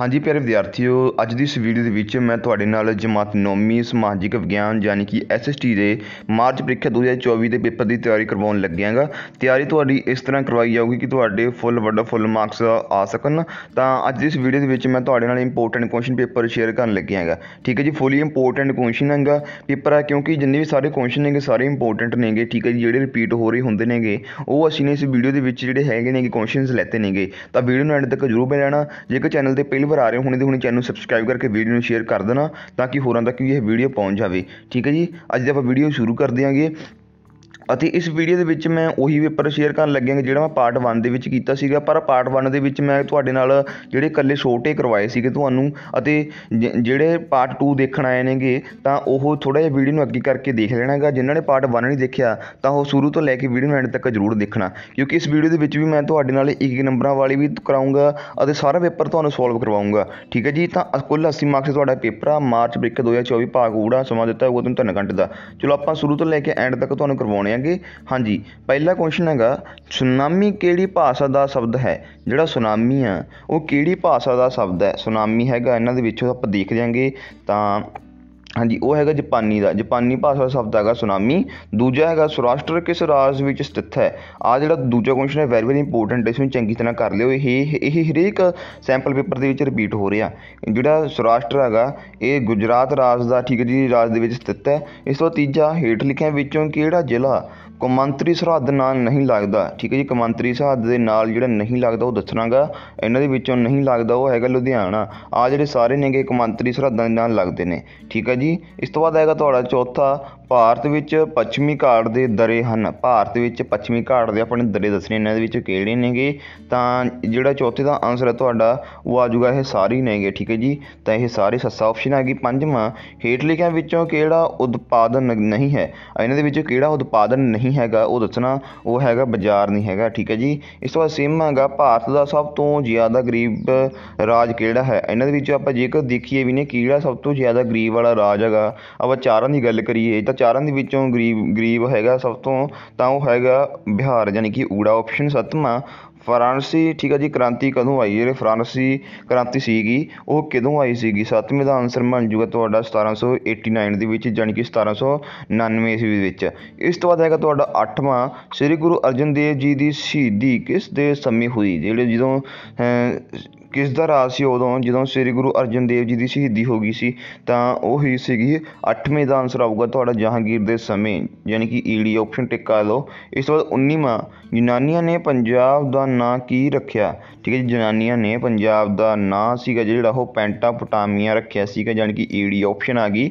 ਹਾਂਜੀ ਪਿਆਰੇ ਵਿਦਿਆਰਥੀਓ ਅੱਜ ਦੀ ਇਸ ਵੀਡੀਓ ਦੇ ਵਿੱਚ ਮੈਂ ਤੁਹਾਡੇ ਨਾਲ ਜਮਾਤ 9ਵੀਂ ਸਮਾਜਿਕ ਵਿਗਿਆਨ ਯਾਨੀ ਕਿ ਐਸਐਸਟੀ ਦੇ ਮਾਰਚ ਪ੍ਰੀਖਿਆ 2024 ਦੇ ਪੇਪਰ ਦੀ ਤਿਆਰੀ ਕਰਵਾਉਣ ਲੱਗਿਆਂਗਾ ਤਿਆਰੀ ਤੁਹਾਡੀ ਇਸ ਤਰ੍ਹਾਂ ਕਰਵਾਈ ਜਾਊਗੀ ਕਿ ਤੁਹਾਡੇ ਫੁੱਲ ਵੱਡਾ ਫੁੱਲ ਮਾਰਕਸ ਆ ਸਕਣ ਤਾਂ ਅੱਜ ਦੀ ਇਸ ਵੀਡੀਓ ਦੇ ਵਿੱਚ ਮੈਂ ਤੁਹਾਡੇ ਨਾਲ ਇੰਪੋਰਟੈਂਟ ਕੁਐਸਚਨ ਪੇਪਰ ਸ਼ੇਅਰ ਕਰਨ ਲੱਗਿਆਂਗਾ ਠੀਕ ਹੈ ਜੀ ਫੁੱਲੀ ਇੰਪੋਰਟੈਂਟ ਕੁਐਸਚਨ ਹੈਗਾ ਪੇਪਰ ਆ ਕਿਉਂਕਿ ਜਿੰਨੇ ਵੀ ਸਾਰੇ ਕੁਐਸਚਨ ਨੇਗੇ ਸਾਰੇ ਇੰਪੋਰਟੈਂਟ ਨੇਗੇ ਠੀਕ ਹੈ ਜੀ ਜਿਹੜੇ ਰਿਪੀਟ ਹੋ ਰਹੇ ਹੁੰਦੇ ਨੇਗੇ ਉਹ ਅਸੀਂ ਨੇ ਇਸ ਵੀਡੀਓ ਦੇ ਵਿੱਚ ਜਿਹੜੇ ਹੈਗੇ ਨੇਗੇ ਕੁਐਸਚਨਸ ਲੈਤੇ ਨੇਗੇ ਤਾਂ ਵੀਡੀਓ ਨੂੰ ਐਂਡ ਤੱਕ ਜ਼ਰੂਰ ਬਣਾਣਾ ਜੇਕਰ ਚੈਨਲ ਤੇ ਪਹਿਲੀ ਪਹਿਲੀ ਵਾਰ ਆ ਰਹੇ ਹੋ ਹੁਣੇ ਦੇ ਹੁਣੇ ਚੈਨਲ ਨੂੰ ਸਬਸਕ੍ਰਾਈਬ ਕਰਕੇ ਵੀਡੀਓ ਨੂੰ ਸ਼ੇਅਰ ਕਰ ਦੇਣਾ ਤਾਂ ਕਿ ਹੋਰਾਂ ਤੱਕ ਵੀ ਇਹ ਵੀਡੀਓ ਪਹੁੰਚ ਜਾਵੇ ਠੀਕ ਹੈ ਜੀ ਅੱਜ ਦੇ ਆਪਾਂ ਵੀਡੀਓ ਸ਼ੁਰੂ ਕਰ ਦਿਆਂਗੇ ਅਤੇ ਇਸ ਵੀਡੀਓ ਦੇ ਵਿੱਚ ਮੈਂ ਉਹੀ ਪੇਪਰ ਸ਼ੇਅਰ ਕਰਨ ਲੱਗਿਆ ਜਿਹੜਾ ਮੈਂ ਪਾਰਟ 1 ਦੇ ਵਿੱਚ ਕੀਤਾ ਸੀਗਾ ਪਰ ਪਾਰਟ 1 ਦੇ ਵਿੱਚ ਮੈਂ ਤੁਹਾਡੇ ਨਾਲ ਜਿਹੜੇ ਇਕੱਲੇ ਛੋਟੇ ਕਰਵਾਏ ਸੀਗੇ ਤੁਹਾਨੂੰ ਅਤੇ ਜਿਹੜੇ ਪਾਰਟ 2 ਦੇਖਣ ਆਏ ਨੇਗੇ ਤਾਂ ਉਹ ਥੋੜਾ ਜਿਹਾ ਵੀਡੀਓ ਨੂੰ ਅੱਗੇ ਕਰਕੇ ਦੇਖ ਲੈਣਾਗਾ ਜਿਨ੍ਹਾਂ ਨੇ ਪਾਰਟ 1 ਨਹੀਂ ਦੇਖਿਆ ਤਾਂ ਉਹ ਸ਼ੁਰੂ ਤੋਂ ਲੈ ਕੇ ਵੀਡੀਓ ਨੂੰ ਐਂਡ ਤੱਕ ਜ਼ਰੂਰ ਦੇਖਣਾ ਕਿਉਂਕਿ ਇਸ ਵੀਡੀਓ ਦੇ ਵਿੱਚ ਵੀ ਮੈਂ ਤੁਹਾਡੇ ਨਾਲ ਇੱਕ ਇੱਕ ਨੰਬਰਾਂ ਵਾਲੀ ਵੀ ਕਰਾਉਂਗਾ ਅਤੇ ਸਾਰਾ ਪੇਪਰ ਤੁਹਾਨੂੰ ਸੋਲਵ ਕਰਵਾਉਂਗਾ ਠੀਕ ਹੈ ਜੀ ਤਾਂ ਕੁੱਲ 80 ਮਾਰਕਸ ਤੁਹਾਡਾ ਪੇਪਰ ਆ ਮਾਰਚ ਬ੍ਰਿਕ 2024 ਭਾਗ ਊੜਾ ਸਮਾਂ ਦਿੱਤਾ ਹੋਊਗਾ ਤੁਹਾਨੂੰ 3 ਘੰਟੇ ਦਾ ਚਲੋ ਆਪਾਂ ਸ਼ੁਰੂ ਤੋਂ ਲੈ ਕੇ ਐਂਡ ਤੱਕ ਤੁਹਾਨੂੰ ਕਰਵਾਉਣੇ ਆਵਾਂਗੇ ਹਾਂਜੀ ਪਹਿਲਾ ਕੁਐਸਚਨ ਹੈਗਾ ਸੁਨਾਮੀ ਕਿਹੜੀ ਭਾਸ਼ਾ ਦਾ ਸ਼ਬਦ ਹੈ ਜਿਹੜਾ ਸੁਨਾਮੀ ਆ ਉਹ ਕਿਹੜੀ ਭਾਸ਼ਾ ਦਾ ਸ਼ਬਦ ਹੈ ਸੁਨਾਮੀ ਹੈਗਾ ਇਹਨਾਂ ਦੇ ਵਿੱਚੋਂ ਆਪਾਂ ਦੇਖ ਜਾਂਗੇ ਤਾਂ ਹਾਂਜੀ ਉਹ ਹੈਗਾ ਜਪਾਨੀ ਦਾ ਜਪਾਨੀ ਭਾਸ਼ਾ ਦਾ ਸ਼ਬਦ ਹੈਗਾ ਸੁਨਾਮੀ ਦੂਜਾ ਹੈਗਾ ਸੌਰਾਸ਼ਟਰ ਕਿਸ ਰਾਜ ਵਿੱਚ ਸਥਿਤ ਹੈ ਆ ਜਿਹੜਾ ਦੂਜਾ ਕੁਐਸਚਨ ਹੈ ਵੈਰੀ ਵੈਰੀ ਇੰਪੋਰਟੈਂਟ ਇਸ ਨੂੰ ਚੰਗੀ ਤਰ੍ਹਾਂ ਕਰ ਲਿਓ ਇਹ ਇਹ ਹਰੇਕ ਸੈਂਪਲ ਪੇਪਰ ਦੇ ਵਿੱਚ ਰਿਪੀਟ ਹੋ ਰਿਹਾ ਜਿਹੜਾ ਸੌਰਾਸ਼ਟਰ ਹੈਗਾ ਇਹ ਗੁਜਰਾਤ ਰਾਜ ਦਾ ਠੀਕ ਹੈ ਜੀ ਰਾਜ ਦੇ ਵਿੱਚ ਸਥਿਤ ਹੈ ਇਸ ਤੋਂ ਤੀਜਾ ਹੇਠ ਲਿਖਿਆਂ ਵਿੱਚੋਂ ਕਿਹੜਾ ਜ਼ਿਲ੍ਹਾ ਕੌਮਾਂਤਰੀ ਸਰਹੱਦ ਨਾਲ ਨਹੀਂ ਲੱਗਦਾ ਠੀਕ ਹੈ ਜੀ ਕੌਮਾਂਤਰੀ ਸਰਹੱਦ ਦੇ ਨਾਲ ਜਿਹੜਾ ਨਹੀਂ ਲੱਗਦਾ ਉਹ ਦੱਸਣਾਗਾ ਇਹਨਾਂ ਦੇ ਵਿੱਚੋਂ ਨਹੀਂ ਲੱਗਦਾ ਉਹ ਹੈਗਾ ਲੁਧਿਆਣਾ ਆ ਜਿਹੜੇ ਸਾਰੇ ਨੇਗੇ ਕੌਮਾਂਤਰੀ ਸਰਹੱਦਾਂ ਦੇ ਨਾਲ ਲੱਗਦੇ ਨੇ ਠੀਕ ਹੈ ਜੀ ਇਸ ਤੋਂ ਬਾਅਦ ਆਏਗਾ ਤੁਹਾਡਾ ਚੌਥਾ ਭਾਰਤ ਵਿੱਚ ਪੱਛਮੀ ਘਾਟ ਦੇ ਦਰੇ ਹਨ ਭਾਰਤ ਵਿੱਚ ਪੱਛਮੀ ਘਾਟ ਦੇ ਆਪਣੇ ਦਰੇ ਦੱਸਣੇ ਇਹਨਾਂ ਦੇ ਵਿੱਚ ਕਿਹੜੇ ਨੇਗੇ ਤਾਂ ਜਿਹੜਾ ਚੌਥੇ ਦਾ ਆਨਸਰ ਹੈ ਤੁਹਾਡਾ ਉਹ ਆ ਜਾਊਗਾ ਇਹ ਸਾਰੇ ਨੇਗੇ ਠੀਕ ਹੈ ਜੀ ਤਾਂ ਇਹ ਸਾਰੇ ਸੱਸਾ ਆਪਸ਼ਨ ਆ ਗਈ ਪੰਜਵਾਂ ਹੇਠ ਲਿਖਿਆਂ ਵਿੱਚੋਂ ਕਿਹੜਾ ਉਤਪਾਦਨ ਨਹੀਂ ਹੈ ਇਹਨਾਂ ਦੇ ਵਿੱਚੋਂ ਕਿਹੜਾ ਉਤਪਾਦਨ ਨਹੀਂ ਹੈਗਾ ਉਹ ਦੱਸਣਾ ਉਹ ਹੈਗਾ ਬਾਜ਼ਾਰ ਨਹੀਂ ਹੈਗਾ ਠੀਕ ਹੈ ਜੀ ਇਸ ਤੋਂ ਬਾਅਦ ਸੇਮਾ ਹੈਗਾ ਭਾਰਤ ਦਾ ਸਭ ਤੋਂ ਜ਼ਿਆਦਾ ਗਰੀਬ ਰਾਜ ਕਿਹੜਾ ਹੈ ਇਹਨਾਂ ਦੇ ਵਿੱਚੋਂ ਆਪਾਂ ਜੇਕਰ ਦੇਖੀਏ ਵੀ ਨੇ ਕਿਹੜਾ ਸਭ ਤੋਂ ਜ਼ਿਆਦਾ ਗਰੀਬ ਵਾਲਾ ਰਾਜ ਹੈਗਾ ਆਪਾਂ ਚਾਰਾਂ ਦੀ ਗੱਲ ਕਰੀਏ ਚਾਰਾਂ ਦੇ ਵਿੱਚੋਂ ਗਰੀਬ ਗਰੀਬ ਹੈਗਾ ਸਭ ਤੋਂ ਤਾਂ ਉਹ ਹੈਗਾ ਬਿਹਾਰ ਯਾਨੀ ਕਿ ਊੜਾ ਆਪਸ਼ਨ ਸੱਤਵਾਂ ਫਰਾਂਸੀ ਠੀਕ ਹੈ ਜੀ ਕ੍ਰਾਂਤੀ ਕਦੋਂ ਆਈ ਜਿਹੜੇ ਫਰਾਂਸੀ ਕ੍ਰਾਂਤੀ ਸੀਗੀ ਉਹ ਕਦੋਂ ਆਈ ਸੀਗੀ ਸੱਤਵੇਂ ਦਾ ਆਨਸਰ ਬਣ ਜੂਗਾ ਤੁਹਾਡਾ 1789 ਦੇ ਵਿੱਚ ਜਾਨੀ ਕਿ 1799 ਈਸਵੀ ਵਿੱਚ ਇਸ ਤੋਂ ਬਾਅਦ ਹੈਗਾ ਤੁਹਾਡਾ 8ਵਾਂ ਸ੍ਰੀ ਗੁਰੂ ਅਰਜਨ ਦੇਵ ਜੀ ਦੀ ਸ਼ਹੀਦੀ ਕਿਸ ਦੇ ਸਮੇਂ ਹੋਈ ਜਿਹੜੇ ਜਦੋਂ ਕਿਸ ਦਾ ਰਾਜ ਸੀ ਉਦੋਂ ਜਦੋਂ ਸ੍ਰੀ ਗੁਰੂ ਅਰਜਨ ਦੇਵ ਜੀ ਦੀ ਸ਼ਹੀਦੀ ਹੋ ਗਈ ਸੀ ਤਾਂ ਉਹ ਹੀ ਸੀਗੀ 8ਵੇਂ ਦਾ ਆਨਸਰ ਆਊਗਾ ਤੁਹਾਡਾ ਜਹਾਂਗੀਰ ਦੇ ਸਮੇਂ ਯਾਨੀ ਕਿ ਈਡੀ ਆਪਸ਼ਨ ਟਿਕ ਕਰ ਲਓ ਇਸ ਤੋਂ ਬਾਅਦ 19ਵਾਂ ਯੂਨਾਨੀਆਂ ਨੇ ਪੰਜਾਬ ਦਾ ਨਾਂ ਕੀ ਰੱਖਿਆ ਠੀਕ ਹੈ ਜੀ ਜਨਾਨੀਆਂ ਨੇ ਪੰਜਾਬ ਦਾ ਨਾਂ ਸੀਗਾ ਜਿਹੜਾ ਉਹ ਪੈਂਟਾਪੋਟਾਮੀਆ ਰੱਖਿਆ ਸੀਗਾ ਜਾਨੀ ਕਿ ਈਡੀ ਆਪਸ਼ਨ ਆ ਗਈ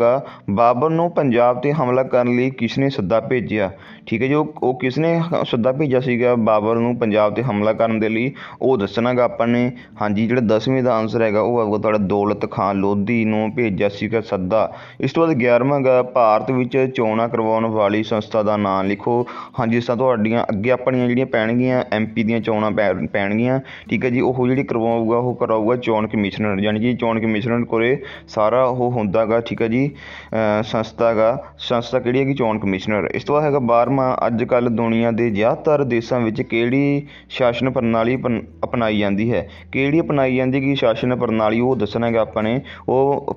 ਗਾ ਬਾਬਰ ਨੂੰ ਪੰਜਾਬ ਤੇ ਹਮਲਾ ਕਰਨ ਲਈ ਕਿਸਨੇ ਸੱਦਾ ਭੇਜਿਆ ਠੀਕ ਹੈ ਜੋ ਉਹ ਕਿਸਨੇ ਸੱਦਾ ਭੇਜਿਆ ਸੀਗਾ ਬਾਬਰ ਨੂੰ ਪੰਜਾਬ ਤੇ ਹਮਲਾ ਕਰਨ ਦੇ ਲਈ ਉਹ ਦੱਸਣਾਗਾ ਆਪਾਂ ਨੇ ਹਾਂਜੀ ਜਿਹੜਾ 10ਵੇਂ ਦਾ ਆਨਸਰ ਹੈਗਾ ਉਹ ਆਊਗਾ ਤੁਹਾਡਾ ਦੌਲਤ ਖਾਨ ਲੋਧੀ ਨੂੰ ਭੇਜਿਆ ਸੀਗਾ ਸੱਦਾ ਇਸ ਤੋਂ ਬਾਅਦ 11ਵਾਂਗਾ ਭਾਰਤ ਵਿੱਚ ਚੋਣਾਂ ਕਰਵਾਉਣ ਵਾਲੀ ਸੰਸਥਾ ਦਾ ਨਾਮ ਲਿਖੋ ਹਾਂਜੀ ਸਾ ਤੁਹਾਡੀਆਂ ਅੱਗੇ ਆਪਣੀਆਂ ਜਿਹੜੀਆਂ ਪੈਣਗੀਆਂ ਐਮ ਪੀ ਦੀਆਂ ਚੋਣਾਂ ਪੈਣਗੀਆਂ ਠੀਕ ਹੈ ਜੀ ਉਹ ਜਿਹੜੀ ਕਰਵਾਊਗਾ ਉਹ ਕਰਾਊਗਾ ਚੋਣ ਕਮਿਸ਼ਨਰ ਯਾਨੀ ਕਿ ਚੋਣ ਕਮਿਸ਼ਨਰ ਕੋਲੇ ਸਾਰਾ ਉਹ ਹੁੰਦਾਗਾ ਠੀਕ ਹੈ ਜੀ ਸੰਸਥਾਗਾ ਸੰਸਥਾ ਕਿਹੜੀ ਹੈਗੀ ਚੋਣ ਕਮਿਸ਼ਨਰ ਇਸ ਤੋਂ ਬਾਅਦ ਹੈਗਾ 12ਵਾਂ ਅੱਜ ਕੱਲ ਦੁਨੀਆ ਦੇ ਜ਼ਿਆਦਾਤਰ ਦੇਸ਼ਾਂ ਵਿੱਚ ਕਿਹੜੀ ਸ਼ਾਸਨ ਪ੍ਰਣਾਲੀ ਅਪਣਾਈ ਜਾਂਦੀ ਹੈ ਕਿਹੜੀ ਅਪਣਾਈ ਜਾਂਦੀ ਕਿ ਸ਼ਾਸਨ ਪ੍ਰਣਾਲੀ ਉਹ ਦੱਸਣਾ ਹੈਗਾ ਆਪਾਂ ਨੇ ਉਹ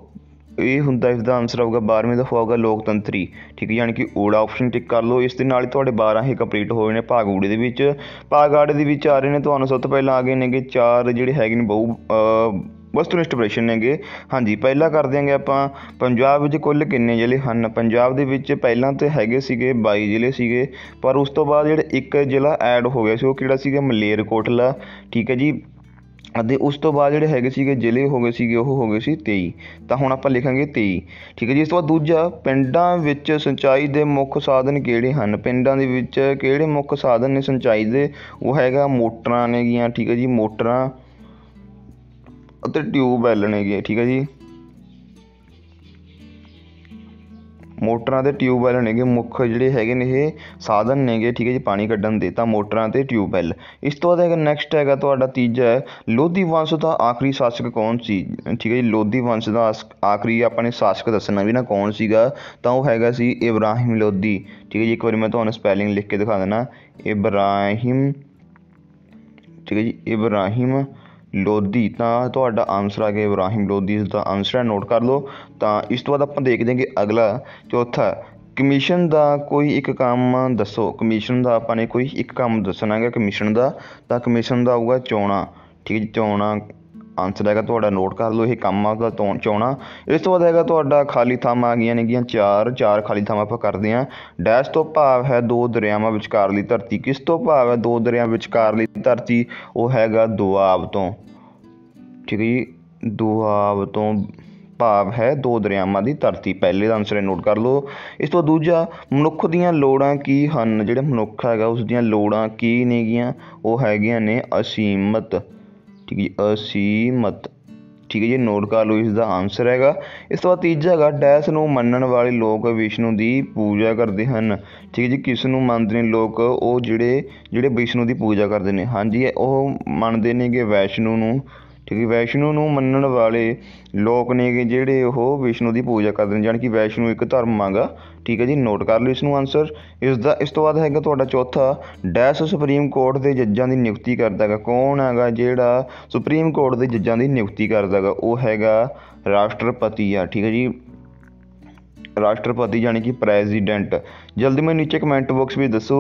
ਇਹ ਹੁੰਦਾ ਇਸ ਦਾ ਆਨਸਰ ਆਊਗਾ 12ਵੇਂ ਦਾ ਹੋਊਗਾ ਲੋਕਤੰਤਰੀ ਠੀਕ ਹੈ ਯਾਨੀ ਕਿ ਊੜਾ ਆਪਸ਼ਨ ਟਿਕ ਕਰ ਲਓ ਇਸ ਦੇ ਨਾਲ ਹੀ ਤੁਹਾਡੇ 12 ਹੀ ਕੰਪਲੀਟ ਹੋ ਗਏ ਨੇ ਭਾਗ ਊੜੇ ਦੇ ਵਿੱਚ ਭਾਗ ਆੜੇ ਦੇ ਵਿੱਚ ਆ ਰਹੇ ਨੇ ਤੁਹਾਨੂੰ ਸਭ ਤੋਂ ਪਹਿਲਾਂ ਆ ਗਏ ਨੇਗੇ ਚਾਰ ਜਿਹੜੇ ਹੈਗੇ ਨੇ ਬਹੁ ਵਸਤੂਨਿਸ਼ਟ ਪ੍ਰਸ਼ਨ ਨੇਗੇ ਹਾਂਜੀ ਪਹਿਲਾ ਕਰ ਦਿਆਂਗੇ ਆਪਾਂ ਪੰਜਾਬ ਵਿੱਚ ਕੁੱਲ ਕਿੰਨੇ ਜ਼ਿਲ੍ਹੇ ਹਨ ਪੰਜਾਬ ਦੇ ਵਿੱਚ ਪਹਿਲਾਂ ਤੇ ਹੈਗੇ ਸੀਗੇ 22 ਜ਼ਿਲ੍ਹੇ ਸੀਗੇ ਪਰ ਉਸ ਤੋਂ ਬਾਅਦ ਜਿਹੜਾ ਇੱਕ ਜ਼ਿਲ੍ਹਾ ਐਡ ਹੋ ਗਿਆ ਸੀ ਉਹ ਕਿਹੜਾ ਸੀਗਾ ਮਲੇਰਕੋਟਲਾ ਠੀਕ ਹੈ ਜੀ ਅਤੇ ਉਸ ਤੋਂ ਬਾਅਦ ਜਿਹੜੇ ਹੈਗੇ ਸੀਗੇ ਜ਼ਿਲ੍ਹੇ ਹੋ ਗਏ ਸੀਗੇ ਉਹ ਹੋ ਗਏ ਸੀ ਤੇਈ ਤਾਂ ਹੁਣ ਆਪਾਂ ਲਿਖਾਂਗੇ ਤੇਈ ਠੀਕ ਹੈ ਜੀ ਇਸ ਤੋਂ ਬਾਅਦ ਦੂਜਾ ਪਿੰਡਾਂ ਵਿੱਚ ਸਿੰਚਾਈ ਦੇ ਮੁੱਖ ਸਾਧਨ ਕਿਹੜੇ ਹਨ ਪਿੰਡਾਂ ਦੇ ਵਿੱਚ ਕਿਹੜੇ ਮੁੱਖ ਸਾਧਨ ਨੇ ਸਿੰਚਾਈ ਦੇ ਉਹ ਹੈਗਾ ਮੋਟਰਾਂ ਨੇਗੀਆਂ ਠੀਕ ਹੈ ਜੀ ਮੋਟਰਾਂ ਅਤੇ ਟਿਊਬਵੈਲ ਨੇਗੇ ਠੀਕ ਹੈ ਜੀ ਮੋਟਰਾਂ ਅਤੇ ਟਿਊਬਵੈਲ ਨੇਗੇ ਮੁੱਖ ਜਿਹੜੇ ਹੈਗੇ ਨੇ ਇਹ ਸਾਧਨ ਨੇਗੇ ਠੀਕ ਹੈ ਜੀ ਪਾਣੀ ਕੱਢਣ ਦੇ ਤਾਂ ਮੋਟਰਾਂ ਤੇ ਟਿਊਬਵੈਲ ਇਸ ਤੋਂ ਬਾਅਦ ਹੈਗਾ ਨੈਕਸਟ ਹੈਗਾ ਤੁਹਾਡਾ ਤੀਜਾ ਹੈ ਲੋਧੀ ਵੰਸ਼ ਦਾ ਆਖਰੀ ਸ਼ਾਸਕ ਕੌਣ ਸੀ ਠੀਕ ਹੈ ਜੀ ਲੋਧੀ ਵੰਸ਼ ਦਾ ਆਖਰੀ ਆਪਾਂ ਨੇ ਸ਼ਾਸਕ ਦੱਸਣਾ ਵੀ ਨਾ ਕੌਣ ਸੀਗਾ ਤਾਂ ਉਹ ਹੈਗਾ ਸੀ ਇਬਰਾਹਿਮ ਲੋਧੀ ਠੀਕ ਹੈ ਜੀ ਇੱਕ ਵਾਰੀ ਮੈਂ ਤੁਹਾਨੂੰ ਸਪੈਲਿੰਗ ਲਿਖ ਕੇ ਦਿਖਾ ਦੇਣਾ ਇਬਰਾਹਿਮ ਠੀਕ ਹੈ ਜੀ ਇਬਰਾਹਿਮ ਲੋਧੀ ਤਾਂ ਤੁਹਾਡਾ ਆਨਸਰ ਆ ਗਿਆ ਇਬਰਾਹਿਮ ਲੋਧੀ ਇਸ ਦਾ ਆਨਸਰ ਹੈ ਨੋਟ ਕਰ ਲਓ ਤਾਂ ਇਸ ਤੋਂ ਬਾਅਦ ਆਪਾਂ ਦੇਖਦੇ ਹਾਂ ਅਗਲਾ ਚੌਥਾ ਕਮਿਸ਼ਨ ਦਾ ਕੋਈ ਇੱਕ ਕੰਮ ਦੱਸੋ ਕਮਿਸ਼ਨ ਦਾ ਆਪਾਂ ਨੇ ਕੋਈ ਇੱਕ ਕੰਮ ਦੱਸਣਾ ਹੈਗਾ ਕਮਿਸ਼ਨ ਦਾ ਤਾਂ ਕਮਿਸ਼ਨ ਦਾ ਆਊਗਾ ਚੋਣਾ ਠੀਕ ਹੈ ਚੋਣਾ ਆਨਸਰ ਹੈਗਾ ਤੁਹਾਡਾ ਨੋਟ ਕਰ ਲਓ ਇਹ ਕੰਮ ਆ ਦਾ ਚੋਣਾ ਇਸ ਤੋਂ ਬਾਅਦ ਹੈਗਾ ਤੁਹਾਡਾ ਖਾਲੀ ਥਾਮਾਂ ਆ ਗਈਆਂ ਨੇਗੀਆਂ ਚਾਰ ਚਾਰ ਖਾਲੀ ਥਾਮਾਂ ਆਪਾਂ ਕਰਦੇ ਆਂ ਡੈਸ਼ ਤੋਂ ਭਾਵ ਹੈ ਦੋ ਦਰਿਆਵਾਂ ਵਿਚਕਾਰਲੀ ਧਰਤੀ ਕਿਸ ਤੋਂ ਭਾਵ ਹੈ ਦੋ ਦਰਿਆਵਾਂ ਵਿਚਕਾਰਲੀ ਧਰਤੀ ਉਹ ਹੈਗਾ ਦੁਆਬ ਤੋਂ ਠੀਕ ਹੈ ਜੀ ਦੁਆਬ ਤੋਂ ਭਾਵ ਹੈ ਦੋ ਦਰਿਆਵਾਂ ਦੀ ਧਰਤੀ ਪਹਿਲੇ ਦਾ ਆਨਸਰ ਨੋਟ ਕਰ ਲਓ ਇਸ ਤੋਂ ਦੂਜਾ ਮਨੁੱਖ ਦੀਆਂ ਲੋੜਾਂ ਕੀ ਹਨ ਜਿਹੜਾ ਮਨੁੱਖ ਹੈਗਾ ਉਸ ਦੀਆਂ ਲੋੜਾਂ ਕੀ ਨੇਗੀਆਂ ਉਹ ਹੈਗੀਆਂ ਨੇ ਅਸੀਮਤ ਠੀਕ ਹੈ ਜੀ ਅਸੀਮਤ ਠੀਕ ਹੈ ਜੀ ਨੋਟ ਕਰ ਲਓ ਇਸ ਦਾ ਆਨਸਰ ਹੈਗਾ ਇਸ ਤੋਂ ਬਾਅਦ ਤੀਜਾ ਹੈਗਾ ਡੈਸ ਨੂੰ ਮੰਨਣ ਵਾਲੇ ਲੋਕ ਵਿਸ਼ਨੂੰ ਦੀ ਪੂਜਾ ਕਰਦੇ ਹਨ ਠੀਕ ਹੈ ਜੀ ਕਿਸ ਨੂੰ ਮੰਨਦੇ ਨੇ ਲੋਕ ਉਹ ਜਿਹੜੇ ਜਿਹੜੇ ਵਿਸ਼ਨੂੰ ਦੀ ਪੂਜਾ ਕਰਦੇ ਨੇ ਹਾਂਜੀ ਉਹ ਮੰਨਦੇ ਨੇ ਕਿ ਵੈਸ਼ਨੂੰ ਨੂੰ ਕਿਉਂਕਿ ਵੈਸ਼ਨੂ ਨੂੰ ਮੰਨਣ ਵਾਲੇ ਲੋਕ ਨੇਗੇ ਜਿਹੜੇ ਉਹ ਵਿਸ਼ਨੂੰ ਦੀ ਪੂਜਾ ਕਰਦੇ ਨੇ ਜਾਨਕੀ ਕਿ ਵੈਸ਼ਨੂ ਇੱਕ ਧਰਮ ਮੰਗਾ ਠੀਕ ਹੈ ਜੀ ਨੋਟ ਕਰ ਲਓ ਇਸ ਨੂੰ ਆਨਸਰ ਇਸ ਦਾ ਇਸ ਤੋਂ ਬਾਅਦ ਹੈਗਾ ਤੁਹਾਡਾ ਚੌਥਾ ਡੈਸ਼ ਸੁਪਰੀਮ ਕੋਰਟ ਦੇ ਜੱਜਾਂ ਦੀ ਨਿਯੁਕਤੀ ਕਰਦਾ ਹੈਗਾ ਕੌਣ ਹੈਗਾ ਜਿਹੜਾ ਸੁਪਰੀਮ ਕੋਰਟ ਦੇ ਜੱਜਾਂ ਦੀ ਨਿਯੁਕਤੀ ਕਰਦਾ ਹੈਗਾ ਉਹ ਹੈਗਾ ਰਾਸ਼ਟਰਪਤੀ ਆ ਠੀਕ ਹੈ ਜੀ ਰਾਸ਼ਟਰਪਤੀ ਯਾਨੀ ਕਿ ਪ੍ਰੈਜ਼ੀਡੈਂਟ ਜਲਦੀ ਮੈਨੂੰ ਨੀਚੇ ਕਮੈਂਟ ਬਾਕਸ ਵਿੱਚ ਦੱਸੋ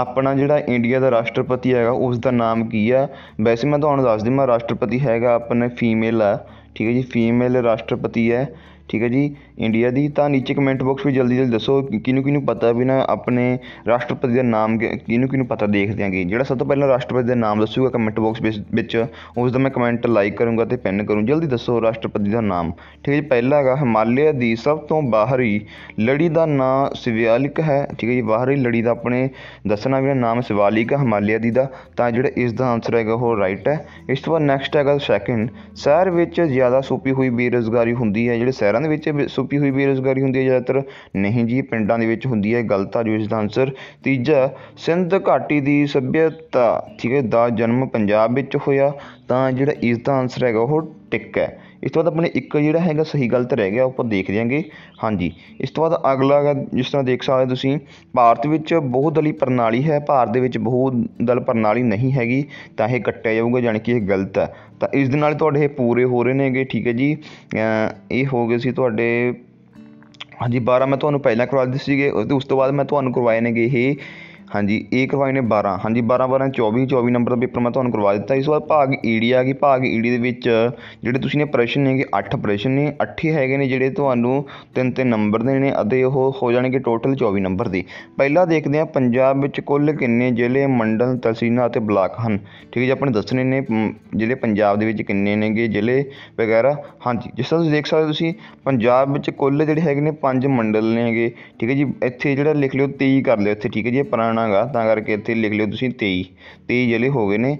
ਆਪਣਾ ਜਿਹੜਾ ਇੰਡੀਆ ਦਾ ਰਾਸ਼ਟਰਪਤੀ ਹੈਗਾ ਉਸ ਦਾ ਨਾਮ ਕੀ ਆ ਵੈਸੇ ਮੈਂ ਤੁਹਾਨੂੰ ਦੱਸ ਦਿੰਦਾ ਰਾਸ਼ਟਰਪਤੀ ਹੈਗਾ ਆਪਣੇ ਫੀਮੇਲ ਆ ਠੀਕ ਹੈ ਜੀ ਫੀਮੇਲ ਰਾਸ਼ਟਰਪਤੀ ਹੈ ਠੀਕ ਹੈ ਜੀ ਇੰਡੀਆ ਦੀ ਤਾਂ ਨੀਚੇ ਕਮੈਂਟ ਬਾਕਸ ਵਿੱਚ ਜਲਦੀ ਜਲਦੀ ਦੱਸੋ ਕਿਹਨੂੰ ਕਿਹਨੂੰ ਪਤਾ ਵੀ ਨਾ ਆਪਣੇ ਰਾਸ਼ਟਰਪਤੀ ਦਾ ਨਾਮ ਕਿਹਨੂੰ ਕਿਹਨੂੰ ਪਤਾ ਦੇਖਦੇ ਆਂਗੇ ਜਿਹੜਾ ਸਭ ਤੋਂ ਪਹਿਲਾਂ ਰਾਸ਼ਟਰਪਤੀ ਦਾ ਨਾਮ ਦੱਸੂਗਾ ਕਮੈਂਟ ਬਾਕਸ ਵਿੱਚ ਉਸ ਦਾ ਮੈਂ ਕਮੈਂਟ ਲਾਈਕ ਕਰੂੰਗਾ ਤੇ ਪਿੰਨ ਕਰੂੰ ਜਲਦੀ ਦੱਸੋ ਰਾਸ਼ਟਰਪਤੀ ਦਾ ਨਾਮ ਠੀਕ ਹੈ ਜੀ ਪਹਿਲਾ ਹੈਗਾ ਹਿਮਾਲਿਆ ਦੀ ਸਭ ਤੋਂ ਬਾਹਰੀ ਲੜੀ ਦਾ ਨਾਮ ਸਿਵਾਲਿਕ ਹੈ ਠੀਕ ਹੈ ਜੀ ਬਾਹਰੀ ਲੜੀ ਦਾ ਆਪਣੇ ਦੱਸਣਾ ਵੀ ਨਾਮ ਸਿਵਾਲਿਕ ਹਿਮਾਲਿਆ ਦੀ ਦਾ ਤਾਂ ਜਿਹੜਾ ਇਸ ਦਾ ਆਨਸਰ ਹੈਗਾ ਉਹ ਰਾਈਟ ਹੈ ਇਸ ਤੋਂ ਬਾਅਦ ਨੈਕਸਟ ਹੈਗਾ ਸੈਕਿੰਡ ਸ਼ਹਿਰ ਵਿੱਚ ਜ਼ਿਆਦਾ ਸੋਪੀ ਹੋਈ ਬੇਰੋਜ਼ਗਾਰੀ ਹੁੰਦੀ ਹੈ ਜਿਹੜੇ ਸ਼ਹਿਰਾਂ ਸ਼ਹਿਰਾਂ ਦੇ ਵਿੱਚ ਸੁਪੀ ਹੋਈ ਬੇਰੋਜ਼ਗਾਰੀ ਹੁੰਦੀ ਹੈ ਜ਼ਿਆਦਾਤਰ ਨਹੀਂ ਜੀ ਪਿੰਡਾਂ ਦੇ ਵਿੱਚ ਹੁੰਦੀ ਹੈ ਗਲਤ ਆ ਜੋ ਇਸ ਦਾ ਆਨਸਰ ਤੀਜਾ ਸਿੰਧ ਘਾਟੀ ਦੀ ਸਭਿਅਤਾ ਠੀਕ ਹੈ ਦਾ ਜਨਮ ਪੰਜਾਬ ਵਿੱਚ ਹੋਇਆ ਤਾਂ ਜਿਹੜਾ ਇਸ ਦਾ ਆਨਸਰ ਹੈਗਾ ਉਹ ਟਿੱਕ ਹੈ ਇਸ ਤੋਂ ਬਾਅਦ ਆਪਣੇ ਇੱਕ ਜਿਹੜਾ ਹੈਗਾ ਸਹੀ ਗਲਤ ਰਹਿ ਗਿਆ ਉਹ ਆਪਾਂ ਦੇਖ ਦਿਆਂਗੇ ਹਾਂਜੀ ਇਸ ਤੋਂ ਬਾਅਦ ਅਗਲਾ ਜਿਸ ਤਰ੍ਹਾਂ ਦੇਖ ਸਕਦੇ ਤੁਸੀਂ ਭਾਰਤ ਵਿੱਚ ਬਹੁਦਲੀ ਪ੍ਰਣਾਲੀ ਹੈ ਭਾਰਤ ਦੇ ਵਿੱਚ ਬਹੁਦਲ ਪ੍ਰਣਾਲੀ ਨਹੀਂ ਹੈਗੀ ਤਾਂ ਇਹ ਕੱਟਿਆ ਜਾਊਗਾ ਜਾਣੀ ਕਿ ਇਹ ਗਲਤ ਹੈ ਤਾਂ ਇਸ ਦੇ ਨਾਲ ਤੁਹਾਡੇ ਇਹ ਪੂਰੇ ਹੋ ਰਹੇ ਨੇਗੇ ਠੀਕ ਹੈ ਜੀ ਇਹ ਹੋ ਗਏ ਸੀ ਤੁਹਾਡੇ ਹਾਂਜੀ 12 ਮੈਂ ਤੁਹਾਨੂੰ ਪਹਿਲਾਂ ਕਰਵਾ ਦਿੱਤੇ ਸੀਗੇ ਉਸ ਤੋਂ ਬਾਅਦ ਮੈਂ ਤੁਹਾਨੂੰ ਕਰਵਾਏ ਨੇਗੇ ਇਹ ਹਾਂਜੀ ਇਹ ਕਰਵਾਏ ਨੇ 12 ਹਾਂਜੀ 12 12 24 24 ਨੰਬਰ ਦਾ ਪੇਪਰ ਮੈਂ ਤੁਹਾਨੂੰ ਕਰਵਾ ਦਿੱਤਾ ਇਸ ਵਾਰ ਭਾਗ ਈਡੀ ਆ ਗਈ ਭਾਗ ਈਡੀ ਦੇ ਵਿੱਚ ਜਿਹੜੇ ਤੁਸੀਂ ਨੇ ਪ੍ਰਸ਼ਨ ਨੇਗੇ 8 ਪ੍ਰਸ਼ਨ ਨੇ 8 ਹੀ ਹੈਗੇ ਨੇ ਜਿਹੜੇ ਤੁਹਾਨੂੰ ਤਿੰਨ ਤਿੰਨ ਨੰਬਰ ਦੇ ਨੇ ਅਤੇ ਉਹ ਹੋ ਜਾਣਗੇ ਟੋਟਲ 24 ਨੰਬਰ ਦੇ ਪਹਿਲਾਂ ਦੇਖਦੇ ਹਾਂ ਪੰਜਾਬ ਵਿੱਚ ਕੁੱਲ ਕਿੰਨੇ ਜ਼ਿਲ੍ਹੇ ਮੰਡਲ ਤਹਿਸੀਲਾਂ ਅਤੇ ਬਲਾਕ ਹਨ ਠੀਕ ਹੈ ਜੀ ਆਪਣੇ ਦੱਸਣੇ ਨੇ ਜਿਹੜੇ ਪੰਜਾਬ ਦੇ ਵਿੱਚ ਕਿੰਨੇ ਨੇਗੇ ਜ਼ਿਲ੍ਹੇ ਵਗੈਰਾ ਹਾਂਜੀ ਜਿਸ ਤਰ੍ਹਾਂ ਤੁਸੀਂ ਦੇਖ ਸਕਦੇ ਤੁਸੀਂ ਪੰਜਾਬ ਵਿੱਚ ਕੁੱਲ ਜਿਹੜੇ ਹੈਗੇ ਨੇ ਪੰਜ ਮੰਡਲ ਨੇਗੇ ਠੀਕ ਹੈ ਜੀ ਇੱਥੇ ਜਿਹੜਾ ਲਿਖ ਲਿਓ 23 ਕਰ ਲਿਓ ਇੱਥੇ ਠੀਕ ਹੈ ਜੀ ਪੁਰਾਣਾ ਬਣਾਉਣਾਗਾ ਤਾਂ ਕਰਕੇ ਇੱਥੇ ਲਿਖ ਲਿਓ ਤੁਸੀਂ 23 23 ਜ਼ਿਲ੍ਹੇ ਹੋ ਗਏ ਨੇ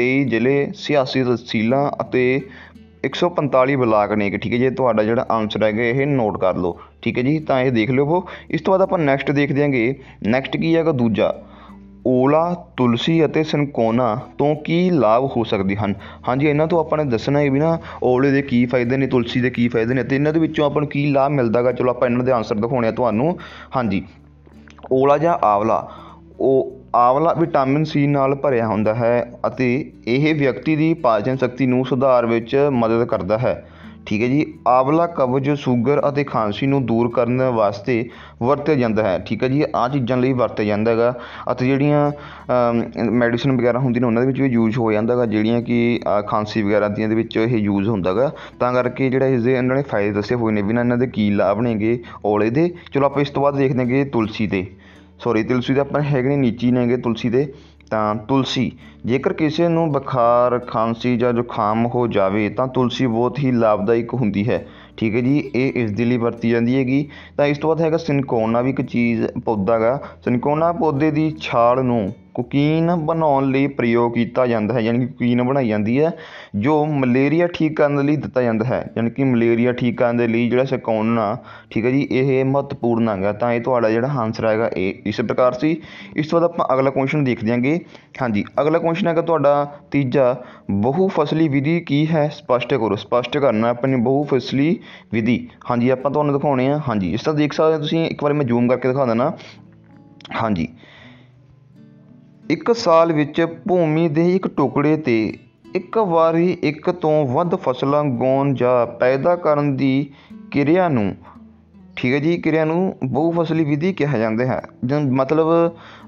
23 ਜ਼ਿਲ੍ਹੇ ਸਿਆਸੀ ਤਹਿਸੀਲਾਂ ਅਤੇ 145 ਬਲਾਕ ਨੇ ਠੀਕ ਹੈ ਜੇ ਤੁਹਾਡਾ ਜਿਹੜਾ ਆਨਸਰ ਹੈਗਾ ਇਹ ਨੋਟ ਕਰ ਲਓ ਠੀਕ ਹੈ ਜੀ ਤਾਂ ਇਹ ਦੇਖ ਉਹ ਇਸ ਤੋਂ ਬਾਅਦ ਆਪਾਂ ਨੈਕਸਟ ਦੇਖਦੇ ਹਾਂਗੇ ਨੈਕਸਟ ਕੀ ਹੈਗਾ ਦੂਜਾ ਓਲਾ ਤੁਲਸੀ ਅਤੇ ਸਨਕੋਨਾ ਤੋਂ ਕੀ ਲਾਭ ਹੋ ਸਕਦੇ ਹਨ ਹਾਂਜੀ ਇਹਨਾਂ ਤੋਂ ਆਪਾਂ ਨੇ ਦੱਸਣਾ ਹੈ ਵੀ ਨਾ ਓਲੇ ਦੇ ਕੀ ਫਾਇਦੇ ਨੇ ਤੁਲਸੀ ਦੇ ਕੀ ਫਾਇਦੇ ਨੇ ਤੇ ਇਹਨਾਂ ਦੇ ਵਿੱਚੋਂ ਆਪਾਂ ਨੂੰ ਕੀ ਲਾਭ ਮਿਲਦਾਗਾ ਚਲੋ ਆਪਾਂ ਇਹਨਾਂ ਦੇ ਆਨਸਰ ਦਿਖਾਉਣੇ ਆ ਤੁਹਾਨੂੰ ਹਾਂਜੀ ਓਲਾ ਜਾਂ ਆਵਲਾ ਉਹ ਆਂਵਲਾ ਵਿਟਾਮਿਨ ਸੀ ਨਾਲ ਭਰਿਆ ਹੁੰਦਾ ਹੈ ਅਤੇ ਇਹ ਵਿਅਕਤੀ ਦੀ ਪਾਚਨ ਸ਼ਕਤੀ ਨੂੰ ਸੁਧਾਰ ਵਿੱਚ ਮਦਦ ਕਰਦਾ ਹੈ ਠੀਕ ਹੈ ਜੀ ਆਵਲਾ ਕਬਜ਼ ਸ਼ੂਗਰ ਅਤੇ ਖਾਂਸੀ ਨੂੰ ਦੂਰ ਕਰਨ ਵਾਸਤੇ ਵਰਤਿਆ ਜਾਂਦਾ ਹੈ ਠੀਕ ਹੈ ਜੀ ਆ ਚੀਜ਼ਾਂ ਲਈ ਵਰਤਿਆ ਜਾਂਦਾ ਹੈਗਾ ਅਤੇ ਜਿਹੜੀਆਂ ਮੈਡੀਸਨ ਵਗੈਰਾ ਹੁੰਦੀਆਂ ਨੇ ਉਹਨਾਂ ਦੇ ਵਿੱਚ ਵੀ ਯੂਜ਼ ਹੋ ਜਾਂਦਾ ਹੈਗਾ ਜਿਹੜੀਆਂ ਕਿ ਖਾਂਸੀ ਵਗੈਰਾ ਦੀਆਂ ਦੇ ਵਿੱਚ ਇਹ ਯੂਜ਼ ਹੁੰਦਾ ਹੈਗਾ ਤਾਂ ਕਰਕੇ ਜਿਹੜਾ ਇਸ ਦੇ ਇਹਨਾਂ ਨੇ ਫਾਇਦੇ ਦੱਸੇ ਹੋਏ ਨੇ ਵੀ ਇਹਨਾਂ ਦੇ ਕੀ ਲਾਭ ਨੇਗੇ ਔਲੇ ਦੇ ਚਲੋ ਆਪਾਂ ਇਸ ਤੋਂ ਬਾਅਦ ਦੇਖਦੇ ਕਿ ਤੁਲਸੀ ਦੇ ਸੌਰੀ ਤੁਲਸੀ ਦੇ ਆਪਾਂ ਹੈਗੇ ਨੀਚੀ ਨੇਗੇ ਤੁਲਸੀ ਦੇ ਤਾਂ ਤੁਲਸੀ ਜੇਕਰ ਕਿਸੇ ਨੂੰ ਬੁਖਾਰ ਖਾਂਸੀ ਜਾਂ ਜ਼ੁਕਾਮ ਹੋ ਜਾਵੇ ਤਾਂ ਤੁਲਸੀ ਬਹੁਤ ਹੀ ਲਾਭਦਾਇਕ ਹੁੰਦੀ ਹੈ ਠੀਕ ਹੈ ਜੀ ਇਹ ਇਸ ਦੇ ਲਈ ਵਰਤੀ ਜਾਂਦੀ ਹੈਗੀ ਤਾਂ ਇਸ ਤੋਂ ਬਾਅਦ ਹੈਗਾ ਸਿਨਕੋਨਾ ਵੀ ਇੱਕ ਚੀਜ਼ ਪੌਦਾ ਹੈਗਾ ਸਿਨਕੋਨਾ ਪੌਦੇ ਦੀ ਛਾਲ ਨੂੰ ਕੁਕੀਨ ਬਣਾਉਣ ਲਈ ਪ੍ਰਯੋਗ ਕੀਤਾ ਜਾਂਦਾ ਹੈ ਯਾਨੀ ਕਿ ਕੁਕੀਨ ਬਣਾਈ ਜਾਂਦੀ ਹੈ ਜੋ ਮਲੇਰੀਆ ਠੀਕ ਕਰਨ ਲਈ ਦਿੱਤਾ ਜਾਂਦਾ ਹੈ ਯਾਨੀ ਕਿ ਮਲੇਰੀਆ ਠੀਕ ਕਰਨ ਦੇ ਲਈ ਜਿਹੜਾ ਸਕਾਉਣਾ ਠੀਕ ਹੈ ਜੀ ਇਹ ਮਹੱਤਵਪੂਰਨ ਹੈਗਾ ਤਾਂ ਇਹ ਤੁਹਾਡਾ ਜਿਹੜਾ ਆਨਸਰ ਹੈਗਾ ਇਹ ਇਸ ਪ੍ਰਕਾਰ ਸੀ ਇਸ ਤੋਂ ਬਾਅਦ ਆਪਾਂ ਅਗਲਾ ਕੁਐਸਚਨ ਦੇਖਦੇ ਹਾਂਗੇ ਹਾਂਜੀ ਅਗਲਾ ਕੁਐਸਚਨ ਹੈਗਾ ਤੁਹਾਡਾ ਤੀਜਾ ਬਹੁ ਫਸਲੀ ਵਿਧੀ ਕੀ ਹੈ ਸਪਸ਼ਟ ਕਰੋ ਸਪਸ਼ਟ ਕਰਨਾ ਆਪਣੀ ਬਹੁ ਫਸਲੀ ਵਿਧੀ ਹਾਂਜੀ ਆਪਾਂ ਤੁਹਾਨੂੰ ਦਿਖਾਉਣੇ ਆ ਹਾਂਜੀ ਇਸ ਤਰ੍ਹਾਂ ਦੇਖ ਸਕਦੇ ਹੋ ਤੁਸੀਂ ਇੱਕ ਵਾਰ ਮੈਂ ਜ਼ੂਮ ਕਰਕੇ ਦਿਖਾ ਦਿੰਦਾ ਹਾਂਜੀ ਇੱਕ ਸਾਲ ਵਿੱਚ ਭੂਮੀ ਦੇ ਇੱਕ ਟੁਕੜੇ 'ਤੇ ਇੱਕ ਵਾਰੀ ਇੱਕ ਤੋਂ ਵੱਧ ਫਸਲਾਂ ਗੋਣ ਜਾਂ ਪੈਦਾ ਕਰਨ ਦੀ ਕਿਰਿਆ ਨੂੰ ਠੀਕ ਹੈ ਜੀ ਕਿਰਿਆ ਨੂੰ ਬਹੁ ਫਸਲੀ ਵਿਧੀ ਕਿਹਾ ਜਾਂਦਾ ਹੈ ਮਤਲਬ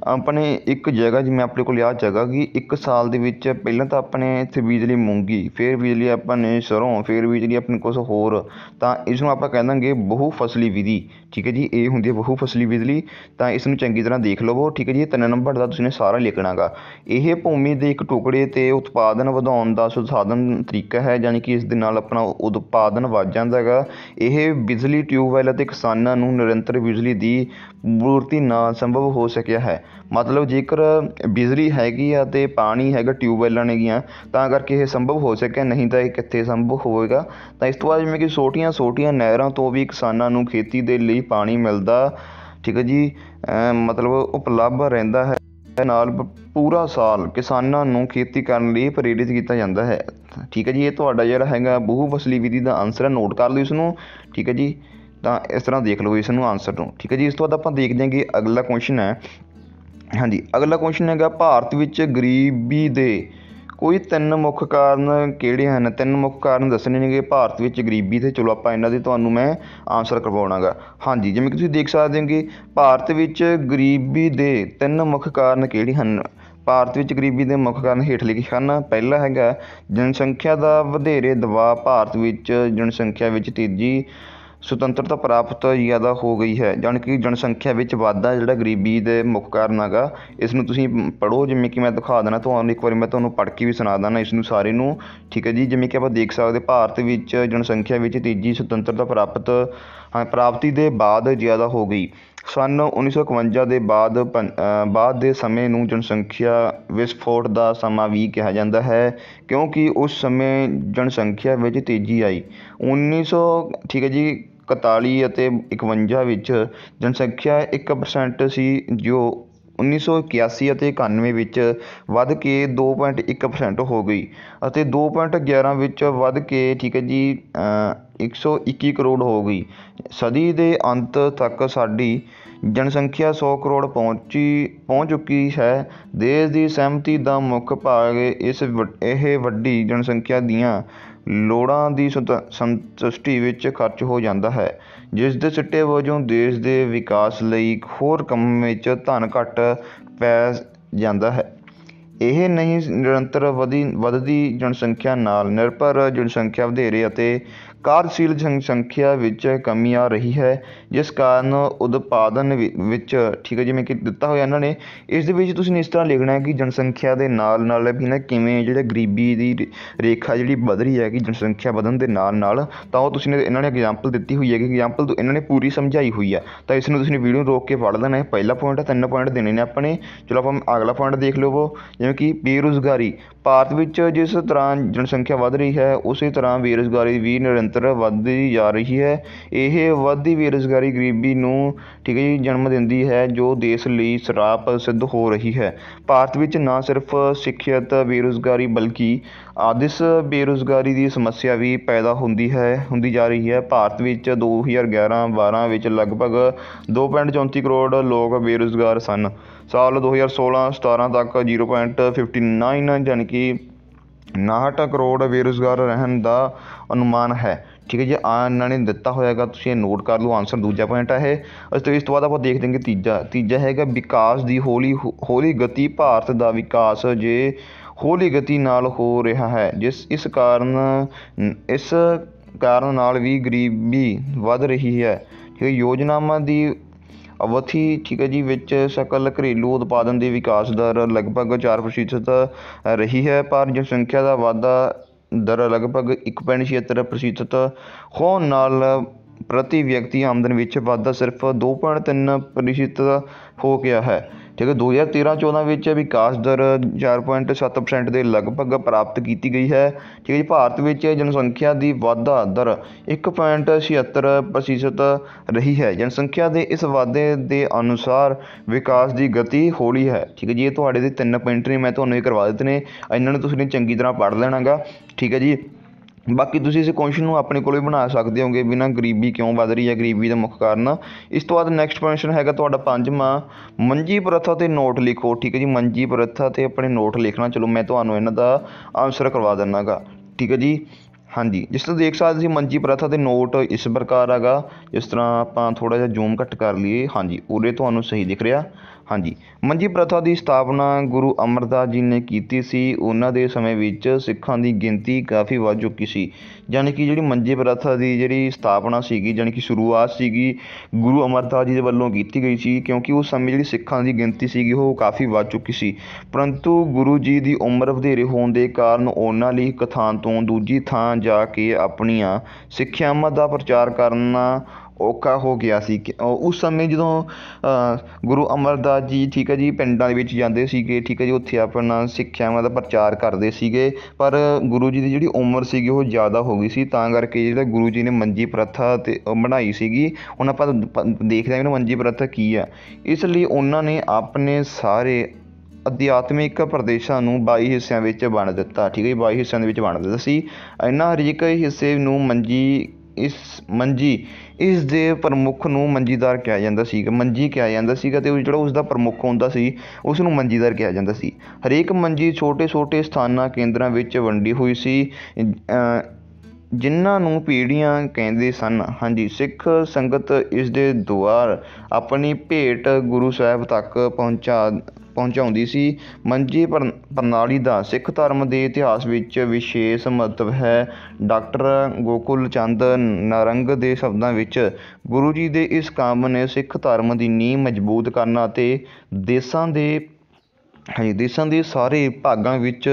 ਆਪਣੇ ਇੱਕ ਜਗ੍ਹਾ ਜਿਵੇਂ ਆਪਣੇ ਕੋਲ ਆਹ ਜਗ੍ਹਾ ਕੀ ਇੱਕ ਸਾਲ ਦੇ ਵਿੱਚ ਪਹਿਲਾਂ ਤਾਂ ਆਪਣੇ ਇੱਥੇ ਬੀਜ ਲਈ ਮੂੰਗੀ ਫਿਰ ਬੀਜ ਲਈ ਆਪਾਂ ਨੇ ਸਰੋਂ ਫਿਰ ਬੀਜ ਲਈ ਆਪਣੇ ਕੁਛ ਹੋਰ ਤਾਂ ਇਸ ਨੂੰ ਆਪਾਂ ਕਹਿੰਦਾਂਗੇ ਬਹੁ ਫਸਲੀ ਵਿਧੀ ਠੀਕ ਹੈ ਜੀ ਇਹ ਹੁੰਦੀ ਹੈ ਬਹੁ ਫਸਲੀ ਵਿਧੀ ਤਾਂ ਇਸ ਨੂੰ ਚੰਗੀ ਤਰ੍ਹਾਂ ਦੇਖ ਲਵੋ ਠੀਕ ਹੈ ਜੀ ਤਿੰਨ ਨੰਬਰ ਦਾ ਤੁਸੀਂ ਸਾਰਾ ਲਿਖਣਾਗਾ ਇਹ ਭੂਮੀ ਦੇ ਇੱਕ ਟੁਕੜੇ ਤੇ ਉਤਪਾਦਨ ਵਧਾਉਣ ਦਾ ਸੁਸਾਧਨ ਤਰੀਕਾ ਹੈ ਯਾਨੀ ਕਿ ਇਸ ਦੇ ਨਾਲ ਆਪਣਾ ਉਤਪਾਦਨ ਵੱਧ ਜਾਂਦਾ ਹੈਗਾ ਇਹ ਬਿਜਲੀ ਟਿਊਬਵੈਲ ਅਤੇ ਕਿਸਾਨਾਂ ਨੂੰ ਨਿਰੰਤਰ ਬਿਜਲੀ ਦੀ ਪੂਰਤੀ ਨਾ ਸੰਭਵ ਹੋ ਸਕਿਆ ਹੈ ਮਤਲਬ ਜੇਕਰ ਬਿਜਲੀ ਹੈਗੀ ਆ ਤੇ ਪਾਣੀ ਹੈਗਾ ਟਿਊਬਵੈੱਲਾਂ ਨੇਗੀਆਂ ਤਾਂ ਕਰਕੇ ਇਹ ਸੰਭਵ ਹੋ ਸਕਿਆ ਨਹੀਂ ਤਾਂ ਇਹ ਕਿੱਥੇ ਸੰਭਵ ਹੋਵੇਗਾ ਤਾਂ ਇਸ ਤੋਂ ਬਾਅਦ ਜਿਵੇਂ ਕਿ ਛੋਟੀਆਂ ਛੋਟੀਆਂ ਨਹਿਰਾਂ ਤੋਂ ਵੀ ਕਿਸਾਨਾਂ ਨੂੰ ਖੇਤੀ ਦੇ ਲਈ ਪਾਣੀ ਮਿਲਦਾ ਠੀਕ ਹੈ ਜੀ ਮਤਲਬ ਉਪਲਬਧ ਰਹਿੰਦਾ ਹੈ ਨਾਲ ਪੂਰਾ ਸਾਲ ਕਿਸਾਨਾਂ ਨੂੰ ਖੇਤੀ ਕਰਨ ਲਈ ਪ੍ਰੇਰਿਤ ਕੀਤਾ ਜਾਂਦਾ ਹੈ ਠੀਕ ਹੈ ਜੀ ਇਹ ਤੁਹਾਡਾ ਜਿਹੜਾ ਹੈਗਾ ਬਹੁ ਫਸਲੀ ਵਿਧੀ ਦਾ ਆਨਸਰ ਹੈ ਨੋਟ ਕਰ ਲਓ ਇਸ ਨੂੰ ਠੀਕ ਹੈ ਜੀ ਤਾਂ ਇਸ ਤਰ੍ਹਾਂ ਦੇਖ ਲਓ ਇਸ ਨੂੰ ਆਨਸਰ ਨੂੰ ਠੀਕ ਹੈ ਜੀ ਇਸ ਤੋਂ ਬਾਅਦ ਆਪਾਂ ਦੇਖਦੇ ਹਾਂ ਕਿ ਅਗਲਾ ਕੁਐਸਚਨ ਹੈ ਹਾਂਜੀ ਅਗਲਾ ਕੁਐਸਚਨ ਹੈਗਾ ਭਾਰਤ ਵਿੱਚ ਗਰੀਬੀ ਦੇ ਕੋਈ ਤਿੰਨ ਮੁੱਖ ਕਾਰਨ ਕਿਹੜੇ ਹਨ ਤਿੰਨ ਮੁੱਖ ਕਾਰਨ ਦੱਸਣੇ ਨੇਗੇ ਭਾਰਤ ਵਿੱਚ ਗਰੀਬੀ ਤੇ ਚਲੋ ਆਪਾਂ ਇਹਨਾਂ ਦੇ ਤੁਹਾਨੂੰ ਮੈਂ ਆਨਸਰ ਕਰਵਾਉਣਾਗਾ ਹਾਂਜੀ ਜਿਵੇਂ ਕਿ ਤੁਸੀਂ ਦੇਖ ਸਕਦੇ ਹੋਗੇ ਭਾਰਤ ਵਿੱਚ ਗਰੀਬੀ ਦੇ ਤਿੰਨ ਮੁੱਖ ਕਾਰਨ ਕਿਹੜੇ ਹਨ ਭਾਰਤ ਵਿੱਚ ਗਰੀਬੀ ਦੇ ਮੁੱਖ ਕਾਰਨ ਹੇਠ ਲਿਖੇ ਹਨ ਪਹਿਲਾ ਹੈਗਾ ਜਨਸੰਖਿਆ ਦਾ ਵਧੇਰੇ ਦਬਾਅ ਭਾਰਤ ਵਿੱਚ ਜਨਸੰਖਿਆ ਵਿੱਚ ਤੇਜ਼ੀ ਸੁਤੰਤਰਤਾ ਪ੍ਰਾਪਤ ਜ਼ਿਆਦਾ ਹੋ ਗਈ ਹੈ ਜਾਣੀ ਕਿ ਜਨਸੰਖਿਆ ਵਿੱਚ ਵਾਧਾ ਜਿਹੜਾ ਗਰੀਬੀ ਦੇ ਮੁੱਖ ਕਾਰਨ ਹੈਗਾ ਇਸ ਨੂੰ ਤੁਸੀਂ ਪੜ੍ਹੋ ਜਿਵੇਂ ਕਿ ਮੈਂ ਦਿਖਾ ਦੇਣਾ ਤੁਹਾਨੂੰ ਇੱਕ ਵਾਰੀ ਮੈਂ ਤੁਹਾਨੂੰ ਪੜ੍ਹ ਕੇ ਵੀ ਸੁਣਾ ਦੇਣਾ ਇਸ ਨੂੰ ਸਾਰੇ ਨੂੰ ਠੀਕ ਹੈ ਜੀ ਜਿਵੇਂ ਕਿ ਆਪਾਂ ਦੇਖ ਸਕਦੇ ਭਾਰਤ ਵਿੱਚ ਜਨਸੰਖਿਆ ਵਿੱਚ ਤੀਜੀ ਸੁਤੰਤਰਤਾ ਪ੍ਰਾਪਤ ਪ੍ਰਾਪਤੀ ਦੇ ਬਾਅਦ ਜ਼ਿਆਦਾ ਹੋ ਗਈ ਸੰਨ ਉੱਨੀ ਸੌ ਇਕਵੰਜਾ ਦੇ ਬਾਅਦ ਪੰ ਬਾਅਦ ਦੇ ਸਮੇਂ ਨੂੰ ਜਨਸੰਖਿਆ ਵਿਸਫੋਟ ਦਾ ਸਮਾਂ ਵੀ ਕਿਹਾ ਜਾਂਦਾ ਹੈ ਕਿਉਂਕਿ ਉਸ ਸਮੇਂ ਜਨਸੰਖਿਆ ਵਿੱਚ ਤੇਜ਼ੀ ਆਈ ਉੱਨੀ ਸੌ ਠੀਕ ਹੈ ਜੀ ਇਕਤਾਲੀ ਅਤੇ ਇਕਵੰਜਾ ਵਿੱਚ ਜਨਸੰਖਿਆ ਇੱਕ ਸੀ ਜੋ ਉੱਨੀ ਸੌ ਇਕਿਆਸੀ ਅਤੇ ਇਕਾਨਵੇਂ ਵਿੱਚ ਵੱਧ ਕੇ ਦੋ ਪੁਆਇੰਟ ਇੱਕ ਪਰਸੈਂਟ ਹੋ ਗਈ ਅਤੇ ਦੋ ਪੁਆਇੰਟ ਗਿਆਰਾਂ ਵਿੱਚ ਵੱਧ ਕੇ ਠੀਕ ਹੈ ਜੀ ਇੱਕ ਸੌ ਇੱਕੀ ਕਰੋੜ ਹੋ ਗਈ ਸਦੀ ਦੇ ਅੰਤ ਤੱਕ ਸਾਡੀ ਜਨਸੰਖਿਆ ਸੌ ਕਰੋੜ ਪਹੁੰਚੀ ਪਹੁੰਚ ਚੁੱਕੀ ਹੈ ਦੇਸ਼ ਦੀ ਸਹਿਮਤੀ ਦਾ ਮੁੱਖ ਭਾਗ ਇਸ ਇਹ ਵੱਡੀ ਜਨਸੰਖਿਆ ਦੀਆਂ ਲੋੜਾਂ ਦੀ ਸੰਤੁਸ਼ਟੀ ਵਿੱਚ ਖਰਚ ਹੋ ਜਾਂਦਾ ਹੈ ਜਿਸ ਦੇ ਸਿੱਟੇ ਵਜੋਂ ਦੇਸ਼ ਦੇ ਵਿਕਾਸ ਲਈ ਹੋਰ ਕੰਮ ਵਿੱਚ ਧਨ ਘੱਟ ਪੈ ਜਾਂਦਾ ਹੈ ਇਹ ਨਹੀਂ ਨਿਰੰਤਰ ਵਧੀ ਵਧਦੀ ਜਨਸੰਖਿਆ ਨਾਲ ਨਿਰਭਰ ਜਨਸੰਖਿਆ ਵਧੇਰੇ ਅਤੇ ਕਾਰਜਸ਼ੀਲ ਜਨਸੰਖਿਆ ਵਿੱਚ ਕਮੀ ਆ ਰਹੀ ਹੈ ਜਿਸ ਕਾਰਨ ਉਤਪਾਦਨ ਵਿੱਚ ਠੀਕ ਹੈ ਜਿਵੇਂ ਕਿ ਦਿੱਤਾ ਹੋਇਆ ਇਹਨਾਂ ਨੇ ਇਸ ਦੇ ਵਿੱਚ ਤੁਸੀਂ ਇਸ ਤਰ੍ਹਾਂ ਲਿਖਣਾ ਕਿ ਜਨਸੰਖਿਆ ਦੇ ਨਾਲ ਨਾਲ ਵੀ ਨਾ ਕਿਵੇਂ ਜਿਹੜੇ ਗਰੀਬੀ ਦੀ ਰੇਖਾ ਜਿਹੜੀ ਵੱਧ ਰਹੀ ਹੈ ਕਿ ਜਨਸੰਖਿਆ ਵਧਣ ਦੇ ਨਾਲ ਨਾਲ ਤਾਂ ਉਹ ਤੁਸੀਂ ਇਹਨਾਂ ਨੇ ਐਗਜ਼ਾਮਪਲ ਦਿੱਤੀ ਹੋਈ ਹੈ ਕਿ ਐਗਜ਼ਾਮਪਲ ਇਹਨਾਂ ਨੇ ਪੂਰੀ ਸਮਝਾਈ ਹੋਈ ਆ ਤਾਂ ਇਸ ਨੂੰ ਤੁਸੀਂ ਵੀਡੀਓ ਰੋਕ ਕੇ ਪੜ੍ਹ ਲੈਣਾ ਹੈ ਪਹਿਲਾ ਪੁਆਇੰਟ ਹੈ ਤਿੰਨ ਪੁਆਇੰਟ ਦੇਣੇ ਨੇ ਆਪਣੇ ਚਲੋ ਆਪਾਂ ਅਗਲਾ ਪੁਆਇੰਟ ਦੇਖ ਲਵੋ ਜਿਵੇਂ ਕਿ ਬੇਰੁਜ਼ਗਾਰੀ ਭਾਰਤ ਵਿੱਚ ਜਿਸ ਤਰ੍ਹਾਂ ਜਨਸੰਖਿਆ ਵਧ ਰਹੀ ਹੈ ਉਸੇ ਤਰ੍ਹਾਂ ਬੇਰੋਜ਼ਗਾਰੀ ਵੀ ਨਿਰੰਤਰ ਤਰ੍ਹਾਂ ਵੱਧਦੀ ਜਾ ਰਹੀ ਹੈ ਇਹ ਵੱਧਦੀ ਬੇਰੁਜ਼ਗਾਰੀ ਗਰੀਬੀ ਨੂੰ ਠੀਕ ਹੈ ਜੀ ਜਨਮ ਦਿੰਦੀ ਹੈ ਜੋ ਦੇਸ਼ ਲਈ ਸਰਾਪ ਸਿੱਧ ਹੋ ਰਹੀ ਹੈ ਭਾਰਤ ਵਿੱਚ ਨਾ ਸਿਰਫ ਸਿੱਖਿਅਤ ਬੇਰੁਜ਼ਗਾਰੀ ਬਲਕਿ ਆਦਿਸ ਬੇਰੁਜ਼ਗਾਰੀ ਦੀ ਸਮੱਸਿਆ ਵੀ ਪੈਦਾ ਹੁੰਦੀ ਹੈ ਹੁੰਦੀ ਜਾ ਰਹੀ ਹੈ ਭਾਰਤ ਵਿੱਚ 2011-12 ਵਿੱਚ ਲਗਭਗ 2.34 ਕਰੋੜ ਲੋਕ ਬੇਰੁਜ਼ਗਾਰ ਸਨ ਸਾਲ 2016-17 ਤੱਕ 0.59 ਯਾਨੀ ਕਿ ਉਣਾਹਠ ਕਰੋੜ ਬੇਰੁਜ਼ਗਾਰ ਰਹਿਣ ਦਾ ਅਨੁਮਾਨ ਹੈ ਠੀਕ ਹੈ ਜੀ ਆ ਇਹਨਾਂ ਨੇ ਦਿੱਤਾ ਹੋਇਆਗਾ ਤੁਸੀਂ ਇਹ ਨੋਟ ਕਰ ਲਓ ਆਨਸਰ ਦੂਜਾ ਪੁਆਇੰਟ ਹੈ ਇਸ ਤੋਂ ਇਸ ਤੋਂ ਬਾਅਦ ਆਪਾਂ ਦੇਖਦੇ ਹਾਂ ਤੀਜਾ ਤੀਜਾ ਹੈਗਾ ਵਿਕਾਸ ਦੀ ਹੌਲੀ ਹੌਲੀ ਗਤੀ ਭਾਰਤ ਦਾ ਵਿਕਾਸ ਜੇ ਹੌਲੀ ਗਤੀ ਨਾਲ ਹੋ ਰਿਹਾ ਹੈ ਜਿਸ ਇਸ ਕਾਰਨ ਇਸ ਕਾਰਨ ਨਾਲ ਵੀ ਗਰੀਬੀ ਵੱਧ ਰਹੀ ਹੈ ਠੀਕ ਹੈ ਯੋਜਨਾਵਾਂ ਦੀ ਅਵਥੀ ਠੀਕ ਹੈ ਜੀ ਵਿੱਚ ਸਕਲ ਘਰੇਲੂ ਉਤਪਾਦਨ ਦੀ ਵਿਕਾਸ ਦਰ ਲਗਭਗ 4% ਰਹੀ ਹੈ ਪਰ ਜਨਸੰਖਿਆ ਦਾ ਵਾਧਾ ਦਰ ਲਗਭਗ 1.76% ਹੋਣ ਨਾਲ ਪ੍ਰਤੀ ਵਿਅਕਤੀ ਆਮਦਨ ਵਿੱਚ ਵਾਧਾ ਸਿਰਫ 2.3% ਹੋ ਗਿਆ ਹੈ ਠੀਕ ਹੈ 2013-14 ਵਿੱਚ ਵਿਕਾਸ ਦਰ 4.7% ਦੇ ਲਗਭਗ ਪ੍ਰਾਪਤ ਕੀਤੀ ਗਈ ਹੈ ਠੀਕ ਹੈ ਜੀ ਭਾਰਤ ਵਿੱਚ ਜਨਸੰਖਿਆ ਦੀ ਵਾਧਾ ਦਰ 1.76% ਰਹੀ ਹੈ ਜਨਸੰਖਿਆ ਦੇ ਇਸ ਵਾਧੇ ਦੇ ਅਨੁਸਾਰ ਵਿਕਾਸ ਦੀ ਗਤੀ ਹੌਲੀ ਹੈ ਠੀਕ ਹੈ ਜੀ ਇਹ ਤੁਹਾਡੇ ਦੇ ਤਿੰਨ ਪੁਆਇੰਟ ਨੇ ਮੈਂ ਤੁਹਾਨੂੰ ਇਹ ਕਰਵਾ ਦਿੱਤੇ ਨੇ ਇਹਨਾਂ ਨੂੰ ਤੁਸੀਂ ਚੰਗੀ ਤਰ੍ਹਾਂ ਪੜ੍ਹ ਲੈਣਾਗਾ ਠੀਕ ਹੈ ਜੀ ਬਾਕੀ ਤੁਸੀਂ ਇਸ ਕੁਐਸਚਨ ਨੂੰ ਆਪਣੇ ਕੋਲ ਵੀ ਬਣਾ ਸਕਦੇ ਹੋਗੇ ਵੀ ਨਾ ਗਰੀਬੀ ਕਿਉਂ ਵੱਧ ਰਹੀ ਹੈ ਗਰੀਬੀ ਦਾ ਮੁੱਖ ਕਾਰਨ ਇਸ ਤੋਂ ਬਾਅਦ ਨੈਕਸਟ ਕੁਐਸਚਨ ਹੈਗਾ ਤੁਹਾਡਾ ਪੰਜਵਾਂ ਮੰਜੀ ਪ੍ਰਥਾ ਤੇ ਨੋਟ ਲਿਖੋ ਠੀਕ ਹੈ ਜੀ ਮੰਜੀ ਪ੍ਰਥਾ ਤੇ ਆਪਣੇ ਨੋਟ ਲਿਖਣਾ ਚਲੋ ਮੈਂ ਤੁਹਾਨੂੰ ਇਹਨਾਂ ਦਾ ਆਨਸਰ ਕਰਵਾ ਦਿੰਨਾਗਾ ਠੀਕ ਹੈ ਜੀ ਹਾਂਜੀ ਜਿਸ ਤਰ੍ਹਾਂ ਦੇਖ ਸਕਦੇ ਸੀ ਮੰਜੀ ਪ੍ਰਥਾ ਤੇ ਨੋਟ ਇਸ ਪ੍ਰਕਾਰ ਹੈਗਾ ਜਿਸ ਤਰ੍ਹਾਂ ਆਪਾਂ ਥੋੜਾ ਜਿਹਾ ਜ਼ੂਮ ਘੱਟ ਕਰ ਲਈਏ ਹਾਂਜੀ ਉਰੇ ਤੁਹਾਨੂੰ ਸਹੀ ਦਿਖ ਰਿਹਾ ਹਾਂਜੀ ਮੰਜੀ ਪ੍ਰਥਾ ਦੀ ਸਥਾਪਨਾ ਗੁਰੂ ਅਮਰਦਾਸ ਜੀ ਨੇ ਕੀਤੀ ਸੀ ਉਹਨਾਂ ਦੇ ਸਮੇਂ ਵਿੱਚ ਸਿੱਖਾਂ ਦੀ ਗਿਣਤੀ ਕਾਫੀ ਵੱਧ ਚੁੱਕੀ ਸੀ ਯਾਨੀ ਕਿ ਜਿਹੜੀ ਮੰਜੀ ਪ੍ਰਥਾ ਦੀ ਜਿਹੜੀ ਸਥਾਪਨਾ ਸੀਗੀ ਯਾਨੀ ਕਿ ਸ਼ੁਰੂਆਤ ਸੀਗੀ ਗੁਰੂ ਅਮਰਦਾਸ ਜੀ ਦੇ ਵੱਲੋਂ ਕੀਤੀ ਗਈ ਸੀ ਕਿਉਂਕਿ ਉਸ ਸਮੇਂ ਜਿਹੜੀ ਸਿੱਖਾਂ ਦੀ ਗਿਣਤੀ ਸੀਗੀ ਉਹ ਕਾਫੀ ਵੱਧ ਚੁੱਕੀ ਸੀ ਪਰੰਤੂ ਗੁਰੂ ਜੀ ਦੀ ਉਮਰ ਵਧੇਰੇ ਹੋਣ ਦੇ ਕਾਰਨ ਉਹਨਾਂ ਲਈ ਇੱਕ ਥਾਂ ਤੋਂ ਦੂਜੀ ਥਾਂ ਜਾ ਕੇ ਆਪਣੀਆਂ ਸਿੱਖਿਆਵਾਂ ਦਾ ਪ੍ਰਚਾਰ ਕਰਨਾ ਔਖਾ ਹੋ ਗਿਆ ਸੀ ਉਸ ਸਮੇਂ ਜਦੋਂ ਗੁਰੂ ਅਮਰਦਾਸ ਜੀ ਠੀਕ ਹੈ ਜੀ ਪਿੰਡਾਂ ਦੇ ਵਿੱਚ ਜਾਂਦੇ ਸੀਗੇ ਠੀਕ ਹੈ ਜੀ ਉੱਥੇ ਆਪਣਾ ਸਿੱਖਿਆਵਾਂ ਦਾ ਪ੍ਰਚਾਰ ਕਰਦੇ ਸੀਗੇ ਪਰ ਗੁਰੂ ਜੀ ਦੀ ਜਿਹੜੀ ਉਮਰ ਸੀਗੀ ਉਹ ਜ਼ਿਆਦਾ ਹੋ ਗਈ ਸੀ ਤਾਂ ਕਰਕੇ ਜਿਹੜਾ ਗੁਰੂ ਜੀ ਨੇ ਮੰਜੀ ਪ੍ਰਥਾ ਤੇ ਬਣਾਈ ਸੀਗੀ ਹੁਣ ਆਪਾਂ ਦੇਖਦੇ ਹਾਂ ਕਿ ਮੰਜੀ ਪ੍ਰਥਾ ਕੀ ਆ ਇਸ ਲਈ ਉਹਨਾਂ ਨੇ ਆਪਣੇ ਸਾਰੇ ਅਧਿਆਤਮਿਕ ਪ੍ਰਦੇਸ਼ਾਂ ਨੂੰ 22 ਹਿੱਸਿਆਂ ਵਿੱਚ ਵੰਡ ਦਿੱਤਾ ਠੀਕ ਹੈ 22 ਹਿੱਸਿਆਂ ਦੇ ਵਿੱਚ ਵੰਡ ਦਿੱਤਾ ਸੀ ਇਹਨਾਂ ਹਰ ਇੱਕ ਹਿੱਸੇ ਨੂੰ ਮੰਜੀ ਇਸ ਮੰਜੀ ਇਸ ਦੇ ਪ੍ਰਮੁੱਖ ਨੂੰ ਮੰਜੀਦਾਰ ਕਿਹਾ ਜਾਂਦਾ ਸੀ ਮੰਜੀ ਕਿਹਾ ਜਾਂਦਾ ਸੀਗਾ ਤੇ ਉਹ ਜਿਹੜਾ ਉਸ ਦਾ ਪ੍ਰਮੁੱਖ ਹੁੰਦਾ ਸੀ ਉਸ ਨੂੰ ਮੰਜੀਦਾਰ ਕਿਹਾ ਜਾਂਦਾ ਸੀ ਹਰੇਕ ਮੰਜੀ ਛੋਟੇ ਛੋਟੇ ਸਥਾਨਾਂ ਕੇਂਦਰਾਂ ਵਿੱਚ ਵੰਡੀ ਹੋਈ ਸੀ ਜਿਨ੍ਹਾਂ ਨੂੰ ਪੀੜੀਆਂ ਕਹਿੰਦੇ ਸਨ ਹਾਂਜੀ ਸਿੱਖ ਸੰਗਤ ਇਸ ਦੇ ਦੁਆਰ ਆਪਣੀ ਭੇਟ ਗੁਰੂ ਸਾਹਿਬ ਤੱਕ ਪਹੁੰਚਾ ਪਹੁੰਚਾਉਂਦੀ ਸੀ ਮੰਜੀ ਪ੍ਰਣਾਲੀ ਦਾ ਸਿੱਖ ਧਰਮ ਦੇ ਇਤਿਹਾਸ ਵਿੱਚ ਵਿਸ਼ੇਸ਼ ਮਹੱਤਵ ਹੈ ਡਾਕਟਰ ਗੋਕੁਲ ਚੰਦ ਨਰੰਗ ਦੇ ਸ਼ਬਦਾਂ ਵਿੱਚ ਗੁਰੂ ਜੀ ਦੇ ਇਸ ਕੰਮ ਨੇ ਸਿੱਖ ਧਰਮ ਦੀ ਨੀਂਹ ਮਜ਼ਬੂਤ ਕਰਨਾ ਅਤੇ ਦੇਸ਼ਾਂ ਦੇ ਹਾਂਜੀ ਦੇਸ਼ਾਂ ਦੇ ਸਾਰੇ ਭਾਗਾਂ ਵਿੱਚ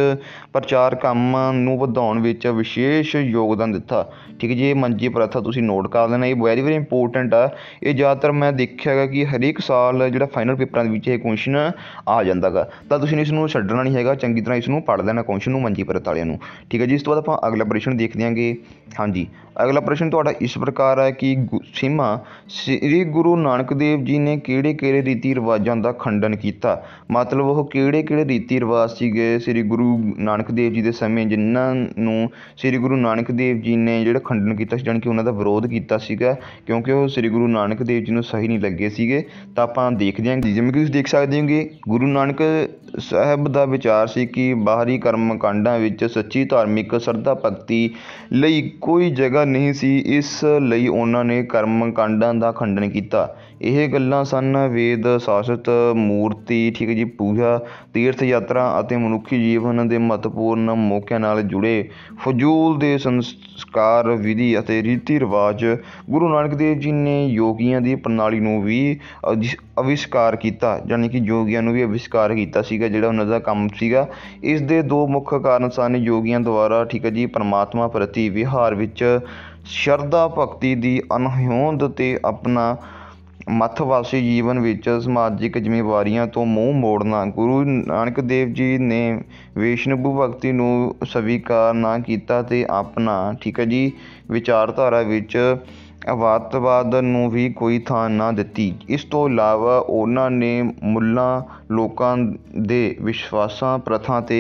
ਪ੍ਰਚਾਰ ਕੰਮ ਨੂੰ ਵਧਾਉਣ ਵਿੱਚ ਵਿਸ਼ੇਸ਼ ਯੋਗਦਾਨ ਦਿੱਤਾ ਠੀਕ ਹੈ ਜੀ ਇਹ ਮੰਜੀ ਪ੍ਰਥਾ ਤੁਸੀਂ ਨੋਟ ਕਰ ਲੈਣਾ ਇਹ ਵੈਰੀ ਵੈਰੀ ਇੰਪੋਰਟੈਂਟ ਆ ਇਹ ਜ਼ਿਆਦਾਤਰ ਮੈਂ ਦੇਖਿਆ ਹੈਗਾ ਕਿ ਹਰੇਕ ਸਾਲ ਜਿਹੜਾ ਫਾਈਨਲ ਪੇਪਰਾਂ ਦੇ ਵਿੱਚ ਇਹ ਕੁਐਸਚਨ ਆ ਜਾਂਦਾ ਹੈਗਾ ਤਾਂ ਤੁਸੀਂ ਇਸ ਨੂੰ ਛੱਡਣਾ ਨਹੀਂ ਹੈਗਾ ਚੰਗੀ ਤਰ੍ਹਾਂ ਇਸ ਨੂੰ ਪੜ੍ਹ ਲੈਣਾ ਕੁਐਸਚਨ ਨੂੰ ਮੰਜੀ ਪ੍ਰਥਾ ਵਾਲਿਆਂ ਨੂੰ ਠੀਕ ਹੈ ਜੀ ਇਸ ਤੋਂ ਬਾਅਦ ਆਪਾਂ ਅਗਲਾ ਪ੍ਰਸ਼ਨ ਦੇਖਦੇ ਹਾਂਗੇ ਹਾਂਜੀ ਅਗਲਾ ਪ੍ਰਸ਼ਨ ਤੁਹਾਡਾ ਇਸ ਪ੍ਰਕਾਰ ਹੈ ਕਿ ਸਿਮਾ ਸ੍ਰੀ ਗੁਰੂ ਨਾਨਕ ਦੇਵ ਜੀ ਨੇ ਕਿਹੜੇ ਕਿਹੜੇ ਰੀਤੀ ਰਿਵਾਜਾਂ ਦਾ ਖੰਡਨ ਕੀਤਾ ਮਤਲਬ ਉਹ ਕਿਹੜੇ ਕਿਹੜੇ ਰੀਤੀ ਰਿਵਾਜ ਸੀਗੇ ਸ੍ਰੀ ਗੁਰੂ ਨਾਨਕ ਦੇਵ ਜੀ ਦੇ ਸਮੇਂ ਜਿਨ੍ਹਾਂ ਨੂੰ ਸ੍ਰੀ ਗੁਰੂ ਨਾਨਕ ਦੇਵ ਜੀ ਨੇ ਜਿਹੜਾ ਖੰਡਨ ਕੀਤਾ ਸੀ ਜਾਨਕਿ ਉਹਨਾਂ ਦਾ ਵਿਰੋਧ ਕੀਤਾ ਸੀਗਾ ਕਿਉਂਕਿ ਉਹ ਸ੍ਰੀ ਗੁਰੂ ਨਾਨਕ ਦੇਵ ਜੀ ਨੂੰ ਸਹੀ ਨਹੀਂ ਲੱਗੇ ਸੀਗੇ ਤਾਂ ਆਪਾਂ ਦੇਖਦੇ ਹਾਂ ਜਿਵੇਂ ਕਿ ਤੁਸੀਂ ਦੇਖ ਸਕਦੇ ਹੋਗੇ ਗੁਰੂ ਨਾਨਕ ਸਾਹਿਬ ਦਾ ਵਿਚਾਰ ਸੀ ਕਿ ਬਾਹਰੀ ਕਰਮ ਕਾਂਡਾਂ ਵਿੱਚ ਸੱਚੀ ਧਾਰਮਿਕ ਸਰਦਾ ਭਗਤੀ ਲਈ ਕੋਈ ਜਗ੍ਹਾ ਨਹੀਂ ਸੀ ਇਸ ਲਈ ਉਹਨਾਂ ਨੇ ਕਰਮ ਕਾਂਡਾਂ ਦਾ ਖੰਡਨ ਕੀਤਾ ਇਹ ਗੱਲਾਂ ਸਨ ਵੇਦ ਸ਼ਾਸਤ ਮੂਰਤੀ ਠੀਕ ਹੈ ਜੀ ਪੂਜਾ ਤੀਰਥ ਯਾਤਰਾ ਅਤੇ ਮਨੁੱਖੀ ਜੀਵਨ ਦੇ ਮਹੱਤਵਪੂਰਨ ਮੌਕਿਆਂ ਨਾਲ ਜੁੜੇ ਫਜ਼ੂਲ ਦੇ ਸੰਸਕਾਰ ਵਿਧੀ ਅਤੇ ਰੀਤੀ ਰਿਵਾਜ ਗੁਰੂ ਨਾਨਕ ਦੇਵ ਜੀ ਨੇ ਯੋਗੀਆਂ ਦੀ ਪ੍ਰਣਾਲੀ ਨੂੰ ਵੀ ਅਵਿਸ਼ਕਾਰ ਕੀਤਾ ਯਾਨੀ ਕਿ ਯੋਗੀਆਂ ਨੂੰ ਵੀ ਅਵਿਸ਼ਕਾਰ ਕੀਤਾ ਸੀਗਾ ਜਿਹੜਾ ਉਹਨਾਂ ਦਾ ਕੰਮ ਸੀਗਾ ਇਸ ਦੇ ਦੋ ਮੁੱਖ ਕਾਰਨ ਸਨ ਯੋਗੀਆਂ ਦੁਆਰਾ ਠੀਕ ਹੈ ਜੀ ਪਰਮਾਤਮਾ ਪ੍ਰਤੀ ਵਿਹਾਰ ਵਿੱਚ ਸ਼ਰਧਾ ਭਗਤੀ ਦੀ ਅਨਹੋਂਦ ਤੇ ਆਪਣਾ ਮੱਠਵਾਸੀ ਜੀਵਨ ਵਿੱਚ ਸਮਾਜਿਕ ਜ਼ਿੰਮੇਵਾਰੀਆਂ ਤੋਂ ਮੂੰਹ ਮੋੜਨਾ ਗੁਰੂ ਨਾਨਕ ਦੇਵ ਜੀ ਨੇ ਵਿਸ਼ਨੂੰ ਭਗਤੀ ਨੂੰ ਸਵੀਕਾਰ ਨਾ ਕੀਤਾ ਤੇ ਆਪਣਾ ਠੀਕ ਹੈ ਜੀ ਵਿਚਾਰਧਾਰਾ ਵਿੱਚ ਅਵਾਤਵਾਦ ਨੂੰ ਵੀ ਕੋਈ ਥਾਂ ਨਾ ਦਿੱਤੀ ਇਸ ਤੋਂ ਇਲਾਵਾ ਉਹਨਾਂ ਨੇ ਮੁੱਲਾਂ ਲੋਕਾਂ ਦੇ ਵਿਸ਼ਵਾਸਾਂ ਪ੍ਰਥਾ ਤੇ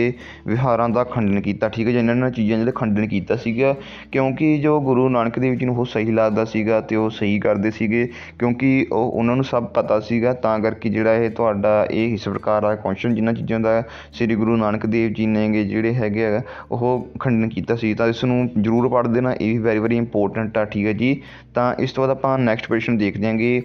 ਵਿਹਾਰਾਂ ਦਾ ਖੰਡਨ ਕੀਤਾ ਠੀਕ ਹੈ ਜੀ ਇਹਨਾਂ ਨੇ ਚੀਜ਼ਾਂ ਜਿਹੜੇ ਖੰਡਨ ਕੀਤਾ ਸੀਗਾ ਕਿਉਂਕਿ ਜੋ ਗੁਰੂ ਨਾਨਕ ਦੇਵ ਜੀ ਨੂੰ ਉਹ ਸਹੀ ਲੱਗਦਾ ਸੀਗਾ ਤੇ ਉਹ ਸਹੀ ਕਰਦੇ ਸੀਗੇ ਕਿਉਂਕਿ ਉਹ ਉਹਨਾਂ ਨੂੰ ਸਭ ਪਤਾ ਸੀਗਾ ਤਾਂ ਕਰਕੇ ਜਿਹੜਾ ਇਹ ਤੁਹਾਡਾ ਇਹ ਇਸ ਪ੍ਰਕਾਰ ਦਾ ਕੁਐਸਚਨ ਜਿਨ੍ਹਾਂ ਚੀਜ਼ਾਂ ਦਾ ਸ੍ਰੀ ਗੁਰੂ ਨਾਨਕ ਦੇਵ ਜੀ ਨੇਗੇ ਜਿਹੜੇ ਹੈਗੇ ਆ ਉਹ ਖੰਡਨ ਕੀਤਾ ਸੀ ਤਾਂ ਇਸ ਨੂੰ ਜ਼ਰੂਰ ਪੜ੍ਹ ਦੇਣਾ ਇਹ ਵੀ ਵੈਰੀ ਵੈਰੀ ਇੰਪੋਰਟੈਂਟ ਆ ਠੀਕ ਹੈ ਜੀ ਤਾਂ ਇਸ ਤੋਂ ਬਾਅਦ ਆਪਾਂ ਨੈਕਸਟ ਪੋਜੀਸ਼ਨ ਦੇਖਦੇ ਹਾਂਗੇ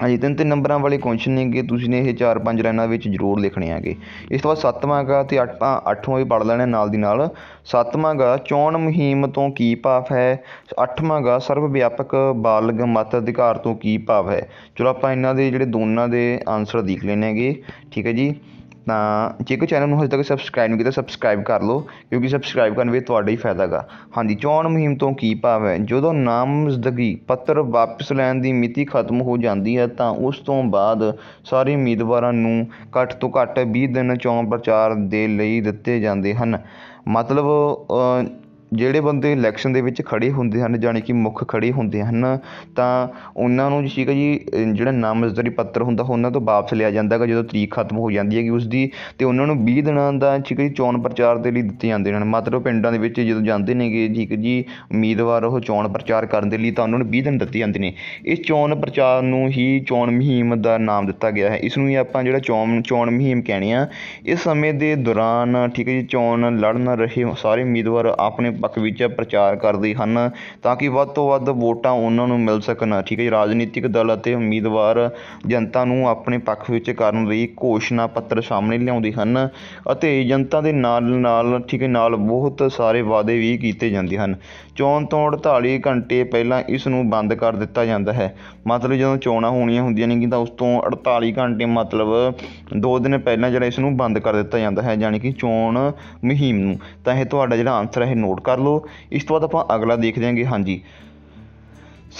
ਹਾਂਜੀ ਤਿੰਨ ਤਿੰਨ ਨੰਬਰਾਂ ਵਾਲੇ ਕੁਐਸਚਨ ਨੇਗੇ ਤੁਸੀਂ ਨੇ ਇਹ ਚਾਰ ਪੰਜ ਲਾਈਨਾਂ ਵਿੱਚ ਜ਼ਰੂਰ ਲਿਖਣੇ ਹੈਗੇ ਇਸ ਤੋਂ ਬਾਅਦ ਸੱਤਵਾਂ ਗਾ ਤੇ ਅੱਠਾਂ ਅੱਠਵਾਂ ਵੀ ਪੜ ਲੈਣਾ ਨਾਲ ਦੀ ਨਾਲ ਸੱਤਵਾਂ ਗਾ ਚੋਣ ਮੁਹਿੰਮ ਤੋਂ ਕੀ ਭਾਵ ਹੈ ਅੱਠਵਾਂ ਗਾ ਸਰਵ ਵਿਆਪਕ ਬਾਲਗ ਮਤ ਅਧਿਕਾਰ ਤੋਂ ਕੀ ਭਾਵ ਹੈ ਚਲੋ ਆਪਾਂ ਇਹਨਾਂ ਦੇ ਜਿਹੜੇ ਦੋਨਾਂ ਦੇ ਆਨਸਰ ਦੇਖ ਲੈਣੇ ਹੈਗੇ ਠੀਕ ਹੈ ਜੀ ਤਾਂ ਕੋ ਚੈਨਲ ਨੂੰ ਹਜੇ ਤੱਕ ਸਬਸਕ੍ਰਾਈਬ ਨਹੀਂ ਕੀਤਾ ਸਬਸਕ੍ਰਾਈਬ ਕਰ ਲਓ ਕਿਉਂਕਿ ਸਬਸਕ੍ਰਾਈਬ ਕਰਨ ਵਿੱਚ ਤੁਹਾਡਾ ਹੀ ਫਾਇਦਾ ਹੈਗਾ ਹਾਂਜੀ ਚੋਣ ਮੁਹਿੰਮ ਤੋਂ ਕੀ ਭਾਵ ਹੈ ਜਦੋਂ ਨਾਮਜ਼ਦਗੀ ਪੱਤਰ ਵਾਪਸ ਲੈਣ ਦੀ ਮਿਤੀ ਖਤਮ ਹੋ ਜਾਂਦੀ ਹੈ ਤਾਂ ਉਸ ਤੋਂ ਬਾਅਦ ਸਾਰੇ ਉਮੀਦਵਾਰਾਂ ਨੂੰ ਘੱਟ ਤੋਂ ਘੱਟ 20 ਦਿਨ ਚੋਣ ਪ੍ਰਚਾਰ ਦੇ ਲਈ ਦਿੱਤੇ ਜਾਂਦੇ ਹਨ ਮਤਲਬ ਜਿਹੜੇ ਬੰਦੇ ਇਲੈਕਸ਼ਨ ਦੇ ਵਿੱਚ ਖੜ੍ਹੇ ਹੁੰਦੇ ਹਨ ਜਾਣੀ ਕਿ ਮੁੱਖ ਖੜ੍ਹੇ ਹੁੰਦੇ ਹਨ ਤਾਂ ਉਹਨਾਂ ਨੂੰ ਹੈ ਜੀ ਜਿਹੜਾ ਨਾਮਜ਼ਦਗੀ ਪੱਤਰ ਹੁੰਦਾ ਉਹਨਾਂ ਤੋਂ ਵਾਪਸ ਲਿਆ ਜਾਂਦਾ ਹੈਗਾ ਜਦੋਂ ਤਰੀਕ ਖਤਮ ਹੋ ਜਾਂਦੀ ਹੈਗੀ ਉਸਦੀ ਅਤੇ ਉਹਨਾਂ ਨੂੰ ਵੀਹ ਦਿਨਾਂ ਦਾ ਠੀਕ ਹੈ ਜੀ ਚੋਣ ਪ੍ਰਚਾਰ ਦੇ ਲਈ ਦਿੱਤੇ ਜਾਂਦੇ ਹਨ ਮਤਲਬ ਪਿੰਡਾਂ ਦੇ ਵਿੱਚ ਜਦੋਂ ਜਾਂਦੇ ਨੇਗੇ ਠੀਕ ਜੀ ਉਮੀਦਵਾਰ ਉਹ ਚੋਣ ਪ੍ਰਚਾਰ ਕਰਨ ਦੇ ਲਈ ਤਾਂ ਉਹਨਾਂ ਨੂੰ ਵੀਹ ਦਿਨ ਦਿੱਤੇ ਜਾਂਦੇ ਨੇ ਇਸ ਚੋਣ ਪ੍ਰਚਾਰ ਨੂੰ ਹੀ ਚੋਣ ਮੁਹਿੰਮ ਦਾ ਨਾਮ ਦਿੱਤਾ ਗਿਆ ਹੈ ਇਸ ਨੂੰ ਹੀ ਆਪਾਂ ਜਿਹੜਾ ਚੋਣ ਚੋਣ ਮੁਹਿੰਮ ਕਹਿੰਦੇ ਆ ਇਸ ਸਮੇਂ ਦੇ ਦੌਰਾਨ ਠੀਕ ਹੈ ਜੀ ਚੋਣ ਲੜਨ ਰਹੇ ਸਾਰੇ ਉਮੀਦਵਾਰ ਆਪਣੇ ਪੱਖ ਵਿੱਚ ਪ੍ਰਚਾਰ ਕਰਦੇ ਹਨ ਤਾਂ ਕਿ ਵੱਧ ਤੋਂ ਵੱਧ ਵੋਟਾਂ ਉਹਨਾਂ ਨੂੰ ਮਿਲ ਸਕਣ ਠੀਕ ਹੈ ਜੀ ਰਾਜਨੀਤਿਕ ਦਲ ਅਤੇ ਉਮੀਦਵਾਰ ਜਨਤਾ ਨੂੰ ਆਪਣੇ ਪੱਖ ਵਿੱਚ ਕਰਨ ਲਈ ਘੋਸ਼ਣਾ ਪੱਤਰ ਸਾਹਮਣੇ ਲਿਆਉਂਦੇ ਹਨ ਅਤੇ ਜਨਤਾ ਦੇ ਨਾਲ ਨਾਲ ਠੀਕ ਹੈ ਨਾਲ ਬਹੁਤ ਸਾਰੇ ਵਾਅਦੇ ਵੀ ਕੀਤੇ ਜਾਂਦੇ ਹਨ ਚੋਣ ਤੋਂ 48 ਘੰਟੇ ਪਹਿਲਾਂ ਇਸ ਨੂੰ ਬੰਦ ਕਰ ਦਿੱਤਾ ਜਾਂਦਾ ਹੈ ਮਤਲਬ ਜਦੋਂ ਚੋਣਾਂ ਹੋਣੀਆਂ ਹੁੰਦੀਆਂ ਨੇ ਕਿ ਤਾਂ ਉਸ ਤੋਂ 48 ਘੰਟੇ ਮਤਲਬ 2 ਦਿਨ ਪਹਿਲਾਂ ਜਿਹੜਾ ਇਸ ਨੂੰ ਬੰਦ ਕਰ ਦਿੱਤਾ ਜਾਂਦਾ ਹੈ ਯਾਨੀ ਕਿ ਚੋਣ ਮੁਹਿੰਮ ਨੂੰ ਤਾਂ ਇਹ ਤੁਹਾਡਾ ਜਿਹੜਾ ਆਨਸਰ ਹੈ ਇਹ ਨੋਟ ਕਰ ਲਓ ਇਸ ਤੋਂ ਬਾਅਦ ਆਪਾਂ ਅਗਲਾ ਦੇਖਦੇ ਹਾਂਗੇ ਹਾਂਜੀ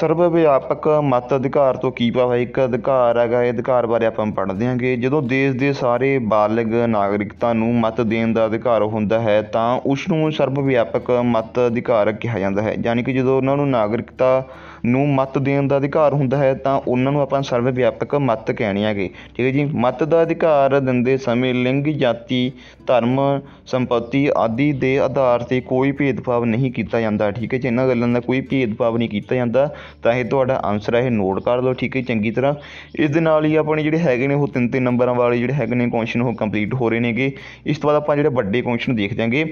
ਸਰਵ ਵਿਆਪਕ ਮਤ ਅਧਿਕਾਰ ਤੋਂ ਕੀ ਭਾਵ ਹੈ ਇੱਕ ਅਧਿਕਾਰ ਹੈਗਾ ਇਹ ਅਧਿਕਾਰ ਬਾਰੇ ਆਪਾਂ ਪੜ੍ਹਦੇ ਹਾਂਗੇ ਜਦੋਂ ਦੇਸ਼ ਦੇ ਸਾਰੇ ਬਾਲਗ ਨਾਗਰਿਕਤਾ ਨੂੰ ਮਤ ਦੇਣ ਦਾ ਅਧਿਕਾਰ ਹੁੰਦਾ ਹੈ ਤਾਂ ਉਸ ਨੂੰ ਸਰਵ ਵਿਆਪਕ ਮਤ ਅਧਿਕਾਰ ਕਿਹਾ ਜਾਂਦਾ ਹੈ ਯਾਨੀ ਕਿ ਜਦੋਂ ਉਹਨਾਂ ਨੂੰ ਨਾਗਰਿਕਤਾ ਨੂੰ ਮਤ ਦੇਣ ਦਾ ਅਧਿਕਾਰ ਹੁੰਦਾ ਹੈ ਤਾਂ ਉਹਨਾਂ ਨੂੰ ਆਪਾਂ ਸਰਵ ਵਿਆਪਕ ਮਤ ਕਹਿਣੀ ਹੈਗੀ ਠੀਕ ਹੈ ਜੀ ਮਤ ਦਾ ਅਧਿਕਾਰ ਦਿੰਦੇ ਸਮੇਂ ਲਿੰਗ ਜਾਤੀ ਧਰਮ ਸੰਪਤੀ ਆਦਿ ਦੇ ਆਧਾਰ ਤੇ ਕੋਈ ਭੇਦਭਾਵ ਨਹੀਂ ਕੀਤਾ ਜਾਂਦਾ ਠੀਕ ਹੈ ਜੀ ਇਹਨਾਂ ਗੱਲਾਂ ਦਾ ਕੋਈ ਭੇਦਭਾਵ ਨਹੀਂ ਕੀਤਾ ਜਾਂਦਾ ਤਾਂ ਇਹ ਤੁਹਾਡਾ ਆਨਸਰ ਹੈ ਇਹ ਨੋਟ ਕਰ ਲਓ ਠੀਕ ਹੈ ਚੰਗੀ ਤਰ੍ਹਾਂ ਇਸ ਦੇ ਨਾਲ ਹੀ ਆਪਣੇ ਜਿਹੜੇ ਹੈਗੇ ਨੇ ਉਹ ਤਿੰਨ ਤਿੰਨ ਨੰਬਰਾਂ ਵਾਲੇ ਜਿਹੜੇ ਹੈਗੇ ਨੇ ਕੁਐਸਚਨ ਉਹ ਕੰਪਲੀਟ ਹੋ ਰਹੇ ਨੇਗੇ ਇਸ ਤੋਂ ਬਾਅਦ ਆਪਾਂ ਜਿਹੜੇ ਵੱਡੇ ਕੁਐਸਚਨ ਦੇਖ ਆਂਗੇ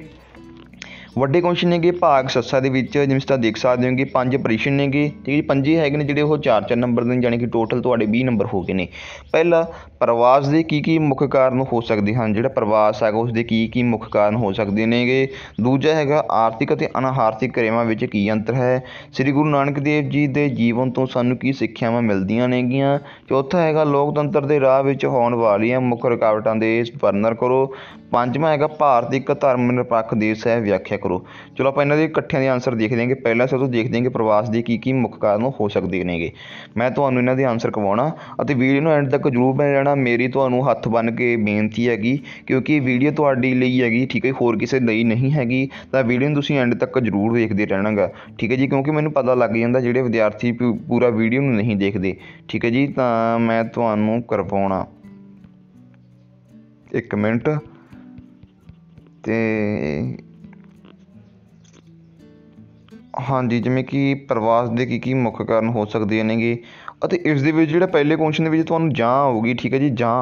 ਵੱਡੇ ਕੁਐਸਚਨ ਨੇਗੇ ਭਾਗ ਸੱਸਾ ਦੇ ਵਿੱਚ ਜਿਵੇਂ ਤੁਸੀਂ ਦੇਖ ਸਕਦੇ ਹੋਗੇ ਪੰਜ ਪ੍ਰਸ਼ਨ ਨੇਗੇ ਠੀਕ ਹੈ ਪੰਜੇ ਹੈਗੇ ਨੇ ਜਿਹੜੇ ਉਹ ਚਾਰ ਚਾਰ ਨੰਬਰ ਦੇ ਯਾਨੀ ਕਿ ਟੋਟਲ ਤੁਹਾਡੇ 20 ਨੰਬਰ ਹੋ ਗਏ ਨੇ ਪਹਿਲਾ ਪ੍ਰਵਾਸ ਦੇ ਕੀ ਕੀ ਮੁੱਖ ਕਾਰਨ ਹੋ ਸਕਦੇ ਹਨ ਜਿਹੜਾ ਪ੍ਰਵਾਸ ਹੈਗਾ ਉਸ ਦੇ ਕੀ ਕੀ ਮੁੱਖ ਕਾਰਨ ਹੋ ਸਕਦੇ ਨੇਗੇ ਦੂਜਾ ਹੈਗਾ ਆਰਥਿਕ ਅਤੇ ਅਨਾਰਥਿਕ ਕਰੇਵਾਂ ਵਿੱਚ ਕੀ ਅੰਤਰ ਹੈ ਸ੍ਰੀ ਗੁਰੂ ਨਾਨਕ ਦੇਵ ਜੀ ਦੇ ਜੀਵਨ ਤੋਂ ਸਾਨੂੰ ਕੀ ਸਿੱਖਿਆਵਾਂ ਮਿਲਦੀਆਂ ਨੇਗੀਆਂ ਚੌਥਾ ਹੈਗਾ ਲੋਕਤੰਤਰ ਦੇ ਰਾਹ ਵਿੱਚ ਹੋਣ ਵਾਲੀਆਂ ਮੁੱਖ ਰੁਕਾਵਟਾਂ ਦੇ ਵਰਣਨ ਕਰੋ ਪੰਜਵਾਂ ਹੈਗਾ ਭਾਰਤ ਇੱਕ ਧਰਮ ਨਿਰਪੱਖ ਦੇਸ਼ ਹੈ ਵਿਆਖਿਆ ਕਰੋ ਚਲੋ ਆਪਾਂ ਇਹਨਾਂ ਦੇ ਇਕੱਠਿਆਂ ਦੇ ਆਨਸਰ ਦੇਖਦੇ ਕਿ ਪਹਿਲਾਂ ਸਭ ਤੋਂ ਦੇਖਦੇ ਕਿ ਪ੍ਰਵਾਸ ਦੇ ਕੀ ਕੀ ਮੁੱਖ ਕਾਰਨ ਹੋ ਸਕਦੇ ਨੇਗੇ ਮੈਂ ਤੁਹਾਨੂੰ ਇਹਨਾਂ ਦੇ ਆਨਸਰ ਕਰਵਾਉਣਾ ਅਤੇ ਵੀਡੀਓ ਨੂੰ ਐਂਡ ਤੱਕ ਜ਼ਰੂਰ ਬਣੇ ਰਹਿਣਾ ਮੇਰੀ ਤੁਹਾਨੂੰ ਹੱਥ ਬੰਨ ਕੇ ਬੇਨਤੀ ਹੈਗੀ ਕਿਉਂਕਿ ਵੀਡੀਓ ਤੁਹਾਡੀ ਲਈ ਹੈਗੀ ਠੀਕ ਹੈ ਹੋਰ ਕਿਸੇ ਲਈ ਨਹੀਂ ਹੈਗੀ ਤਾਂ ਵੀਡੀਓ ਨੂੰ ਤੁਸੀਂ ਐਂਡ ਤੱਕ ਜ਼ਰੂਰ ਦੇਖਦੇ ਰਹਿਣਾਗਾ ਠੀਕ ਹੈ ਜੀ ਕਿਉਂਕਿ ਮੈਨੂੰ ਪਤਾ ਲੱਗ ਜਾਂਦਾ ਜਿਹੜੇ ਵਿਦਿਆਰਥੀ ਪੂਰਾ ਵੀਡੀਓ ਨੂੰ ਨਹੀਂ ਦੇਖਦੇ ਠੀਕ ਹੈ ਜੀ ਤਾਂ ਮੈਂ ਤੁਹਾਨੂੰ ਕਰਵਾਉਣਾ ਇੱਕ ਮਿੰਟ ਤੇ ਹਾਂਜੀ ਜਿਵੇਂ ਕਿ ਪ੍ਰਵਾਸ ਦੇ ਕੀ ਕੀ ਮੁੱਖ ਕਾਰਨ ਹੋ ਸਕਦੇ ਨੇਗੇ ਅਤੇ ਇਸ ਦੇ ਵਿੱਚ ਜਿਹੜਾ ਪਹਿਲੇ ਕੁਐਸਚਨ ਦੇ ਵਿੱਚ ਤੁਹਾਨੂੰ ਜਾਂ ਆਊਗੀ ਠੀਕ ਹੈ ਜੀ ਜਾਂ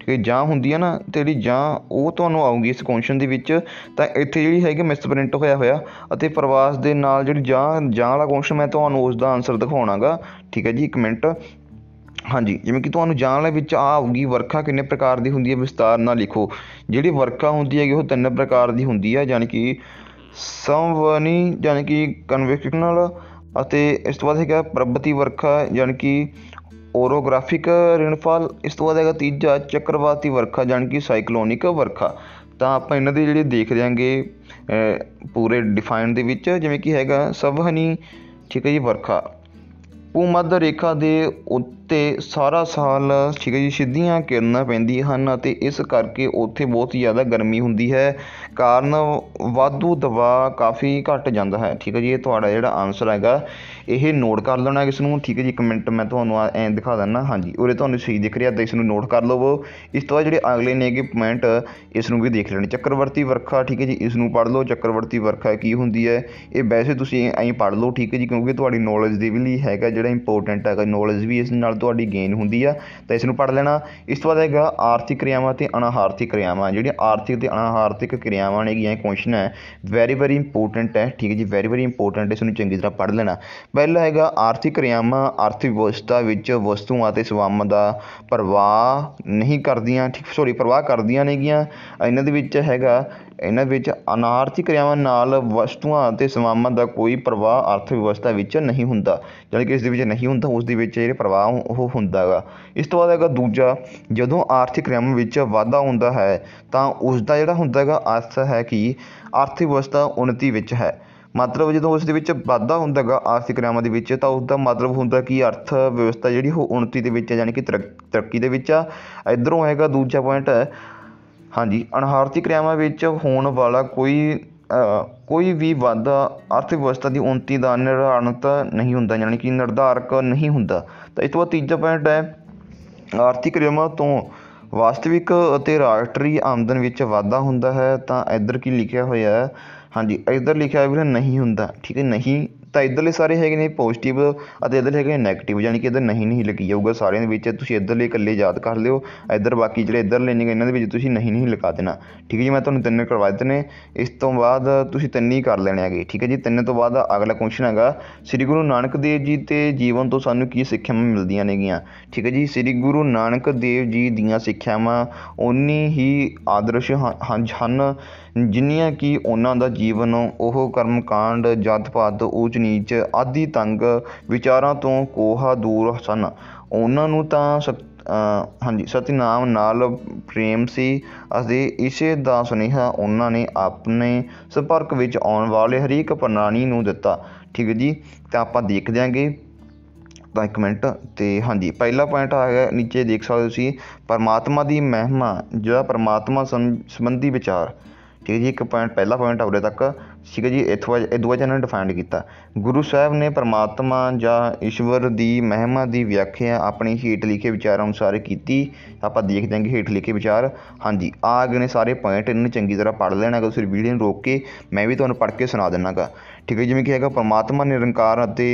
ਠੀਕ ਹੈ ਜਾਂ ਹੁੰਦੀ ਹੈ ਨਾ ਤੇ ਜਿਹੜੀ ਜਾਂ ਉਹ ਤੁਹਾਨੂੰ ਆਊਗੀ ਇਸ ਕੁਐਸਚਨ ਦੇ ਵਿੱਚ ਤਾਂ ਇੱਥੇ ਜਿਹੜੀ ਹੈਗੀ ਮਿਸ ਪ੍ਰਿੰਟ ਹੋਇਆ ਹੋਇਆ ਅਤੇ ਪ੍ਰਵਾਸ ਦੇ ਨਾਲ ਜਿਹੜੀ ਜਾਂ ਜਾਂ ਵਾਲਾ ਕੁਐਸਚਨ ਮੈਂ ਤੁਹਾਨੂੰ ਉਸ ਦਾ ਆਨਸਰ ਦਿਖਾਉਣਾਗਾ ਠੀਕ ਹੈ ਜੀ ਇੱਕ ਮਿੰਟ ਹਾਂਜੀ ਜਿਵੇਂ ਕਿ ਤੁਹਾਨੂੰ ਜਾਣ ਵਾਲੇ ਵਿੱਚ ਆ ਆਊਗੀ ਵਰਖਾ ਕਿੰਨੇ ਪ੍ਰਕਾਰ ਦੀ ਹੁੰਦੀ ਹੈ ਵਿਸਤਾਰ ਨਾਲ ਲਿਖੋ ਜਿਹੜੀ ਵਰਖਾ ਹੁੰਦੀ ਹੈਗੀ ਉਹ ਤਿੰਨ ਪ੍ਰਕਾਰ ਦੀ ਹੁੰਦੀ ਹੈ ਯਾਨੀ ਕਿ ਸੰਵਨੀ ਯਾਨੀ ਕਿ ਕਨਵੈਕਸ਼ਨਲ ਅਤੇ ਇਸ ਤੋਂ ਬਾਅਦ ਹੈਗਾ ਪ੍ਰਬਤੀ ਵਰਖਾ ਯਾਨੀ ਕਿ ਓਰੋਗ੍ਰਾਫਿਕ ਰੇਨਫਾਲ ਇਸ ਤੋਂ ਬਾਅਦ ਹੈਗਾ ਤੀਜਾ ਚੱਕਰਵਾਤੀ ਵਰਖਾ ਯਾਨੀ ਕਿ ਸਾਈਕਲੋਨਿਕ ਵਰਖਾ ਤਾਂ ਆਪਾਂ ਇਹਨਾਂ ਦੇ ਜਿਹੜੇ ਦੇਖ ਲਿਆਂਗੇ ਪੂਰੇ ਡਿਫਾਈਨ ਦੇ ਵਿੱਚ ਜਿਵੇਂ ਕਿ ਹੈਗਾ ਸਵਹਨੀ ਠੀਕ ਹੈ ਜੀ ਵਰਖਾ ਭੂਮੱਧ ਰੇਖਾ ਦੇ ਤੇ ਸਾਰਾ ਸਾਲ ਠੀਕ ਹੈ ਜੀ ਸਿੱਧੀਆਂ ਕਿਰਨਾਂ ਪੈਂਦੀਆਂ ਹਨ ਅਤੇ ਇਸ ਕਰਕੇ ਉੱਥੇ ਬਹੁਤ ਜ਼ਿਆਦਾ ਗਰਮੀ ਹੁੰਦੀ ਹੈ ਕਾਰਨ ਵਾਧੂ ਦਬਾਅ ਕਾਫੀ ਘਟ ਜਾਂਦਾ ਹੈ ਠੀਕ ਹੈ ਜੀ ਇਹ ਤੁਹਾਡਾ ਜਿਹੜਾ ਆਨਸਰ ਹੈਗਾ ਇਹ ਨੋਟ ਕਰ ਲੈਣਾ ਇਸ ਨੂੰ ਠੀਕ ਹੈ ਜੀ ਇੱਕ ਮਿੰਟ ਮੈਂ ਤੁਹਾਨੂੰ ਐਂ ਦਿਖਾ ਦਿੰਦਾ ਹਾਂਜੀ ਉਰੇ ਤੁਹਾਨੂੰ ਸਹੀ ਦਿਖ ਰਿਹਾ ਤਾਂ ਇਸ ਨੂੰ ਨੋਟ ਕਰ ਲਵੋ ਇਸ ਤੋਂ ਬਾਅਦ ਜਿਹੜੇ ਅਗਲੇ ਨੇਗੇ ਪੁਆਇੰਟ ਇਸ ਨੂੰ ਵੀ ਦੇਖ ਲੈਣੇ ਚੱਕਰਵਰਤੀ ਵਰਖਾ ਠੀਕ ਹੈ ਜੀ ਇਸ ਨੂੰ ਪੜ੍ਹ ਲਓ ਚੱਕਰਵਰਤੀ ਵਰਖਾ ਕੀ ਹੁੰਦੀ ਹੈ ਇਹ ਵੈਸੇ ਤੁਸੀਂ ਐਂ ਪੜ੍ਹ ਲਓ ਠੀਕ ਹੈ ਜੀ ਕਿਉਂਕਿ ਤੁਹਾਡੀ ਨੌਲੇਜ ਦੇ ਵੀ ਲਈ ਹੈਗਾ ਜਿਹੜਾ ਇੰਪੋਰਟੈਂਟ ਹੈਗਾ ਨੌਲੇਜ ਵੀ ਇਸ ਨਾਲ ਤੁਹਾਡੀ ਗੇਨ ਹੁੰਦੀ ਆ ਤਾਂ ਇਸ ਨੂੰ ਪੜ ਲੈਣਾ ਇਸ ਤੋਂ ਬਾਅਦ ਹੈਗਾ ਆਰਥਿਕ ਕਿਰਿਆਵਾਂ ਤੇ ਅਨਾਹਾਰਥਿਕ ਕਿਰਿਆਵਾਂ ਜਿਹੜੀਆਂ ਆਰਥਿਕ ਤੇ ਅਨਾਹਾਰਥਿਕ ਕਿਰਿਆਵਾਂ ਨੇ ਇਹ ਕੁਐਸਚਨ ਹੈ ਵੈਰੀ ਵੈਰੀ ਇੰਪੋਰਟੈਂਟ ਹੈ ਠੀਕ ਹੈ ਜੀ ਵੈਰੀ ਵੈਰੀ ਇੰਪੋਰਟੈਂਟ ਇਸ ਨੂੰ ਚੰਗੀ ਤਰ੍ਹਾਂ ਪੜ ਲੈਣਾ ਪਹਿਲਾ ਹੈਗਾ ਆਰਥਿਕ ਕਿਰਿਆਵਾਂ ਆਰਥਿਕ ਵਿਵਸਥਾ ਵਿੱਚ ਵਸਤੂਆਂ ਅਤੇ ਸੇਵਾਵਾਂ ਦਾ ਪ੍ਰਵਾਹ ਨਹੀਂ ਕਰਦੀਆਂ ਠੀਕ ਸੌਰੀ ਪ੍ਰਵਾਹ ਕਰਦੀਆਂ ਨੇਗੀਆਂ ਇਹਨਾਂ ਦੇ ਵਿੱਚ ਹੈਗਾ ਇਹਨਾਂ ਵਿੱਚ ਅਨਾਰਥਿਕ ਕਿਰਿਆਵਾਂ ਨਾਲ ਵਸਤੂਆਂ ਅਤੇ ਸੇਵਾਵਾਂ ਦਾ ਕੋਈ ਪ੍ਰਵਾਹ ਅਰਥ ਵਿਵਸਥਾ ਵਿੱਚ ਨਹੀਂ ਹੁੰਦਾ ਜਾਣੀ ਕਿ ਇਸ ਦੇ ਵਿੱਚ ਨਹੀਂ ਹੁੰਦਾ ਉਸ ਦੇ ਵਿੱਚ ਜਿਹੜੇ ਪ੍ਰਵਾਹ ਉਹ ਹੁੰਦਾ ਇਸ ਤੋਂ ਬਾਅਦ ਹੈਗਾ ਦੂਜਾ ਜਦੋਂ ਆਰਥਿਕ ਕਿਰਿਆਵਾਂ ਵਿੱਚ ਵਾਧਾ ਹੁੰਦਾ ਹੈ ਤਾਂ ਉਸ ਦਾ ਜਿਹੜਾ ਹੁੰਦਾ ਹੈਗਾ ਅਰਥ ਹੈ ਕਿ ਆਰਥਿਕ ਵਿਵਸਥਾ ਉਨਤੀ ਵਿੱਚ ਹੈ ਮਤਲਬ ਜਦੋਂ ਉਸ ਦੇ ਵਿੱਚ ਵਾਧਾ ਹੁੰਦਾ ਹੈਗਾ ਆਰਥਿਕ ਕਿਰਿਆਵਾਂ ਦੇ ਵਿੱਚ ਤਾਂ ਉਸ ਦਾ ਮਤਲਬ ਹੁੰਦਾ ਕਿ ਅਰਥ ਵਿਵਸਥਾ ਜਿਹੜੀ ਉਹ ਉਨਤੀ ਦੇ ਵਿੱਚ ਹੈ ਯਾਨੀ ਕਿ ਤਰੱਕੀ ਦੇ ਵਿੱਚ ਆ ਇਧਰੋਂ ਹੈਗਾ ਦੂਜਾ ਪੁਆਇੰਟ ਹਾਂਜੀ ਅਣਹਾਰਤੀ ਕਿਰਿਆਵਾਂ ਵਿੱਚ ਹੋਣ ਵਾਲਾ ਕੋਈ ਕੋਈ ਵੀ ਵਾਧਾ ਅਰਥ ਵਿਵਸਥਾ ਦੀ ਉੱਨਤੀ ਦਾ ਨਿਰਧਾਰਨਤ ਨਹੀਂ ਹੁੰਦਾ ਯਾਨੀ ਕਿ ਨਿਰਧਾਰਕ ਨਹੀਂ ਹੁੰਦਾ ਤਾਂ ਇਸ ਤੋਂ ਬਾਅਦ ਤੀਜਾ ਪੁਆਇੰਟ ਹੈ ਆਰਥਿਕ ਕਿਰਿਆਵਾਂ ਤੋਂ ਵਾਸਤਵਿਕ ਅਤੇ ਰਾਸ਼ਟਰੀ ਆਮਦਨ ਵਿੱਚ ਵਾਧਾ ਹੁੰਦਾ ਹੈ ਤਾਂ ਇੱਧਰ ਕੀ ਲਿਖਿਆ ਹੋਇਆ ਹੈ ਹਾਂਜੀ ਇੱਧਰ ਲਿਖਿਆ ਵੀਰੇ ਨਹੀਂ ਹੁੰਦਾ ਠੀਕ ਹੈ ਨਹੀਂ ਤਾਂ ਇਧਰਲੇ ਸਾਰੇ ਹੈਗੇ ਨੇ ਪੋਜ਼ਿਟਿਵ ਅਤੇ ਇਧਰਲੇ ਹੈਗੇ ਨੇ ਨੈਗੇਟਿਵ ਯਾਨੀ ਕਿ ਇਧਰ ਨਹੀਂ ਨਹੀਂ ਲੱਗੀ ਜਾਊਗਾ ਸਾਰਿਆਂ ਦੇ ਵਿੱਚ ਤੁਸੀਂ ਇਧਰਲੇ ਇਕੱਲੇ ਯਾਦ ਕਰ ਲਿਓ ਇਧਰ ਬਾਕੀ ਜਿਹੜੇ ਇੱਧਰ ਲੈਣੇ ਇਹਨਾਂ ਦੇ ਵਿੱਚ ਤੁਸੀਂ ਨਹੀਂ ਨਹੀਂ ਲਗਾ ਦੇਣਾ ਠੀਕ ਹੈ ਜੀ ਮੈਂ ਤੁਹਾਨੂੰ ਤਿੰਨ ਕਰਵਾ ਦਿੱਤੇ ਨੇ ਇਸ ਤੋਂ ਬਾਅਦ ਤੁਸੀਂ ਤਿੰਨ ਹੀ ਕਰ ਲੈਣੇ ਹੈਗੇ ਠੀਕ ਹੈ ਜੀ ਤਿੰਨ ਤੋਂ ਬਾਅਦ ਅਗਲਾ ਕੁਐਸਚਨ ਹੈਗਾ ਸ੍ਰੀ ਗੁਰੂ ਨਾਨਕ ਦੇਵ ਜੀ ਤੇ ਜੀਵਨ ਤੋਂ ਸਾਨੂੰ ਕੀ ਸਿੱਖਿਆਵਾਂ ਮਿਲਦੀਆਂ ਨੇਗੀਆਂ ਠੀਕ ਹੈ ਜੀ ਸ੍ਰੀ ਗੁਰੂ ਨਾਨਕ ਦੇਵ ਜੀ ਦੀਆਂ ਸਿੱਖਿਆਵਾਂ ਉਨੀ ਹੀ ਆਦਰਸ਼ ਹਨ ਜਿੰਨੀਆਂ ਕਿ ਉਹਨਾਂ ਦਾ ਜੀਵਨ ਉਹ ਕਰਮਕਾਂਡ ਜਾਤ ਪਾਤ ਉੱਚ ਨੀਚ ਆਦਿ ਤੰਗ ਵਿਚਾਰਾਂ ਤੋਂ ਕੋਹਾ ਦੂਰ ਸਨ ਉਹਨਾਂ ਨੂੰ ਤਾਂ ਹਾਂਜੀ ਸਤਿਨਾਮ ਨਾਲ ਪ੍ਰੇਮ ਸੀ ਅਸੀਂ ਇਸੇ ਦਾ ਸੁਨੇਹਾ ਉਹਨਾਂ ਨੇ ਆਪਣੇ ਸੰਪਰਕ ਵਿੱਚ ਆਉਣ ਵਾਲੇ ਹਰੇਕ ਪ੍ਰਾਣੀ ਨੂੰ ਦਿੱਤਾ ਠੀਕ ਹੈ ਜੀ ਤਾਂ ਆਪਾਂ ਦੇਖ ਦਿਆਂਗੇ ਤਾਂ ਇੱਕ ਮਿੰਟ ਤੇ ਹਾਂਜੀ ਪਹਿਲਾ ਪੁਆਇੰਟ ਆ ਗਿਆ ਨੀਚੇ ਦੇਖ ਸਕਦੇ ਤੁਸੀਂ ਪਰਮਾਤਮਾ ਦੀ ਮਹਿਮਾ ਜਿਹੜਾ ਪਰਮਾਤਮਾ ਸੰਬੰਧੀ ਵਿਚਾਰ ਠੀਕ ਹੈ ਜੀ ਇੱਕ ਪੁਆਇੰਟ ਪਹਿਲਾ ਪੁਆਇੰਟ ਹੋਰੇ ਤੱਕ ਠੀਕ ਹੈ ਜੀ ਇਥੋਂ ਇਹ ਦੋ ਇਹਨਾਂ ਨੇ ਡਿਫਾਈਨ ਕੀਤਾ ਗੁਰੂ ਸਾਹਿਬ ਨੇ ਪਰਮਾਤਮਾ ਜਾਂ ਈਸ਼ਵਰ ਦੀ ਮਹਿਮਾ ਦੀ ਵਿਆਖਿਆ ਆਪਣੀ ਹੀਟ ਲਿਖੇ ਵਿਚਾਰ ਅਨੁਸਾਰ ਕੀਤੀ ਆਪਾਂ ਦੇਖਦੇ ਹਾਂ ਕਿ ਹੀਟ ਲਿਖੇ ਵਿਚਾਰ ਹਾਂਜੀ ਆ ਗਏ ਨੇ ਸਾਰੇ ਪੁਆਇੰਟ ਇਹਨੂੰ ਚੰਗੀ ਤਰ੍ਹਾਂ ਪੜ੍ਹ ਲੈਣਾ ਅਗਰ ਤੁਸੀਂ ਵੀਡੀਓ ਨੂੰ ਰੋਕ ਕੇ ਮੈਂ ਵੀ ਤੁਹਾਨੂੰ ਪੜ੍ਹ ਕੇ ਸੁਣਾ ਦਿੰਨਾਗਾ ਠੀਕ ਹੈ ਜਿਵੇਂ ਕਿ ਹੈਗਾ ਪਰਮਾਤਮਾ ਨਿਰੰਕਾਰ ਅਤੇ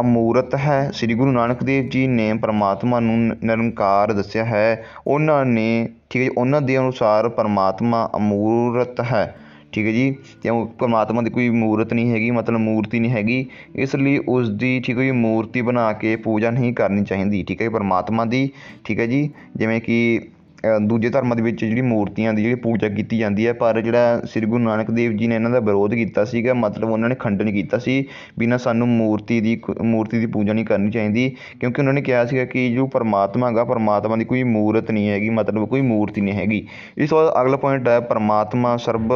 ਅਮੂਰਤ ਹੈ ਸ੍ਰੀ ਗੁਰੂ ਨਾਨਕ ਦੇਵ ਜੀ ਨੇ ਪਰਮਾਤਮਾ ਨੂੰ ਨਿਰੰਕਾਰ ਦੱਸਿਆ ਹੈ ਉਹਨਾਂ ਨੇ ਠੀਕ ਹੈ ਜੀ ਉਹਨਾਂ ਦੇ ਅਨੁਸਾਰ ਪਰਮਾਤਮਾ ਅਮੂਰਤ ਹੈ ਠੀਕ ਹੈ ਜੀ ਕਿਉਂ ਪਰਮਾਤਮਾ ਦੀ ਕੋਈ ਮੂਰਤ ਨਹੀਂ ਹੈਗੀ ਮਤਲਬ ਮੂਰਤੀ ਨਹੀਂ ਹੈਗੀ ਇਸ ਲਈ ਉਸ ਦੀ ਠੀਕ ਹੈ ਜੀ ਮੂਰਤੀ ਬਣਾ ਕੇ ਪੂਜਾ ਨਹੀਂ ਕਰਨੀ ਚਾਹੀਦੀ ਠੀਕ ਹੈ ਪਰਮਾਤਮਾ ਦੀ ਠੀਕ ਹੈ ਜੀ ਜਿਵੇਂ ਕਿ ਦੂਜੇ ਧਰਮਾਂ ਦੇ ਵਿੱਚ ਜਿਹੜੀ ਮੂਰਤੀਆਂ ਦੀ ਜਿਹੜੀ ਪੂਜਾ ਕੀਤੀ ਜਾਂਦੀ ਹੈ ਪਰ ਜਿਹੜਾ ਸ੍ਰੀ ਗੁਰੂ ਨਾਨਕ ਦੇਵ ਜੀ ਨੇ ਇਹਨਾਂ ਦਾ ਵਿਰੋਧ ਕੀਤਾ ਸੀਗਾ ਮਤਲਬ ਉਹਨਾਂ ਨੇ ਖੰਡਨ ਕੀਤਾ ਸੀ ਵੀ ਨਾ ਸਾਨੂੰ ਮੂਰਤੀ ਦੀ ਮੂਰਤੀ ਦੀ ਪੂਜਾ ਨਹੀਂ ਕਰਨੀ ਚਾਹੀਦੀ ਕਿਉਂਕਿ ਉਹਨਾਂ ਨੇ ਕਿਹਾ ਸੀਗਾ ਕਿ ਜੋ ਪਰਮਾਤਮਾ ਹੈਗਾ ਪਰਮਾਤਮਾ ਦੀ ਕੋਈ ਮੂਰਤ ਨਹੀਂ ਹੈਗੀ ਮਤਲਬ ਕੋਈ ਮੂਰਤੀ ਨਹੀਂ ਹੈਗੀ ਇਸ ਤੋਂ ਅਗਲਾ ਪੁਆਇੰਟ ਹੈ ਪਰਮਾਤਮਾ ਸਰਬ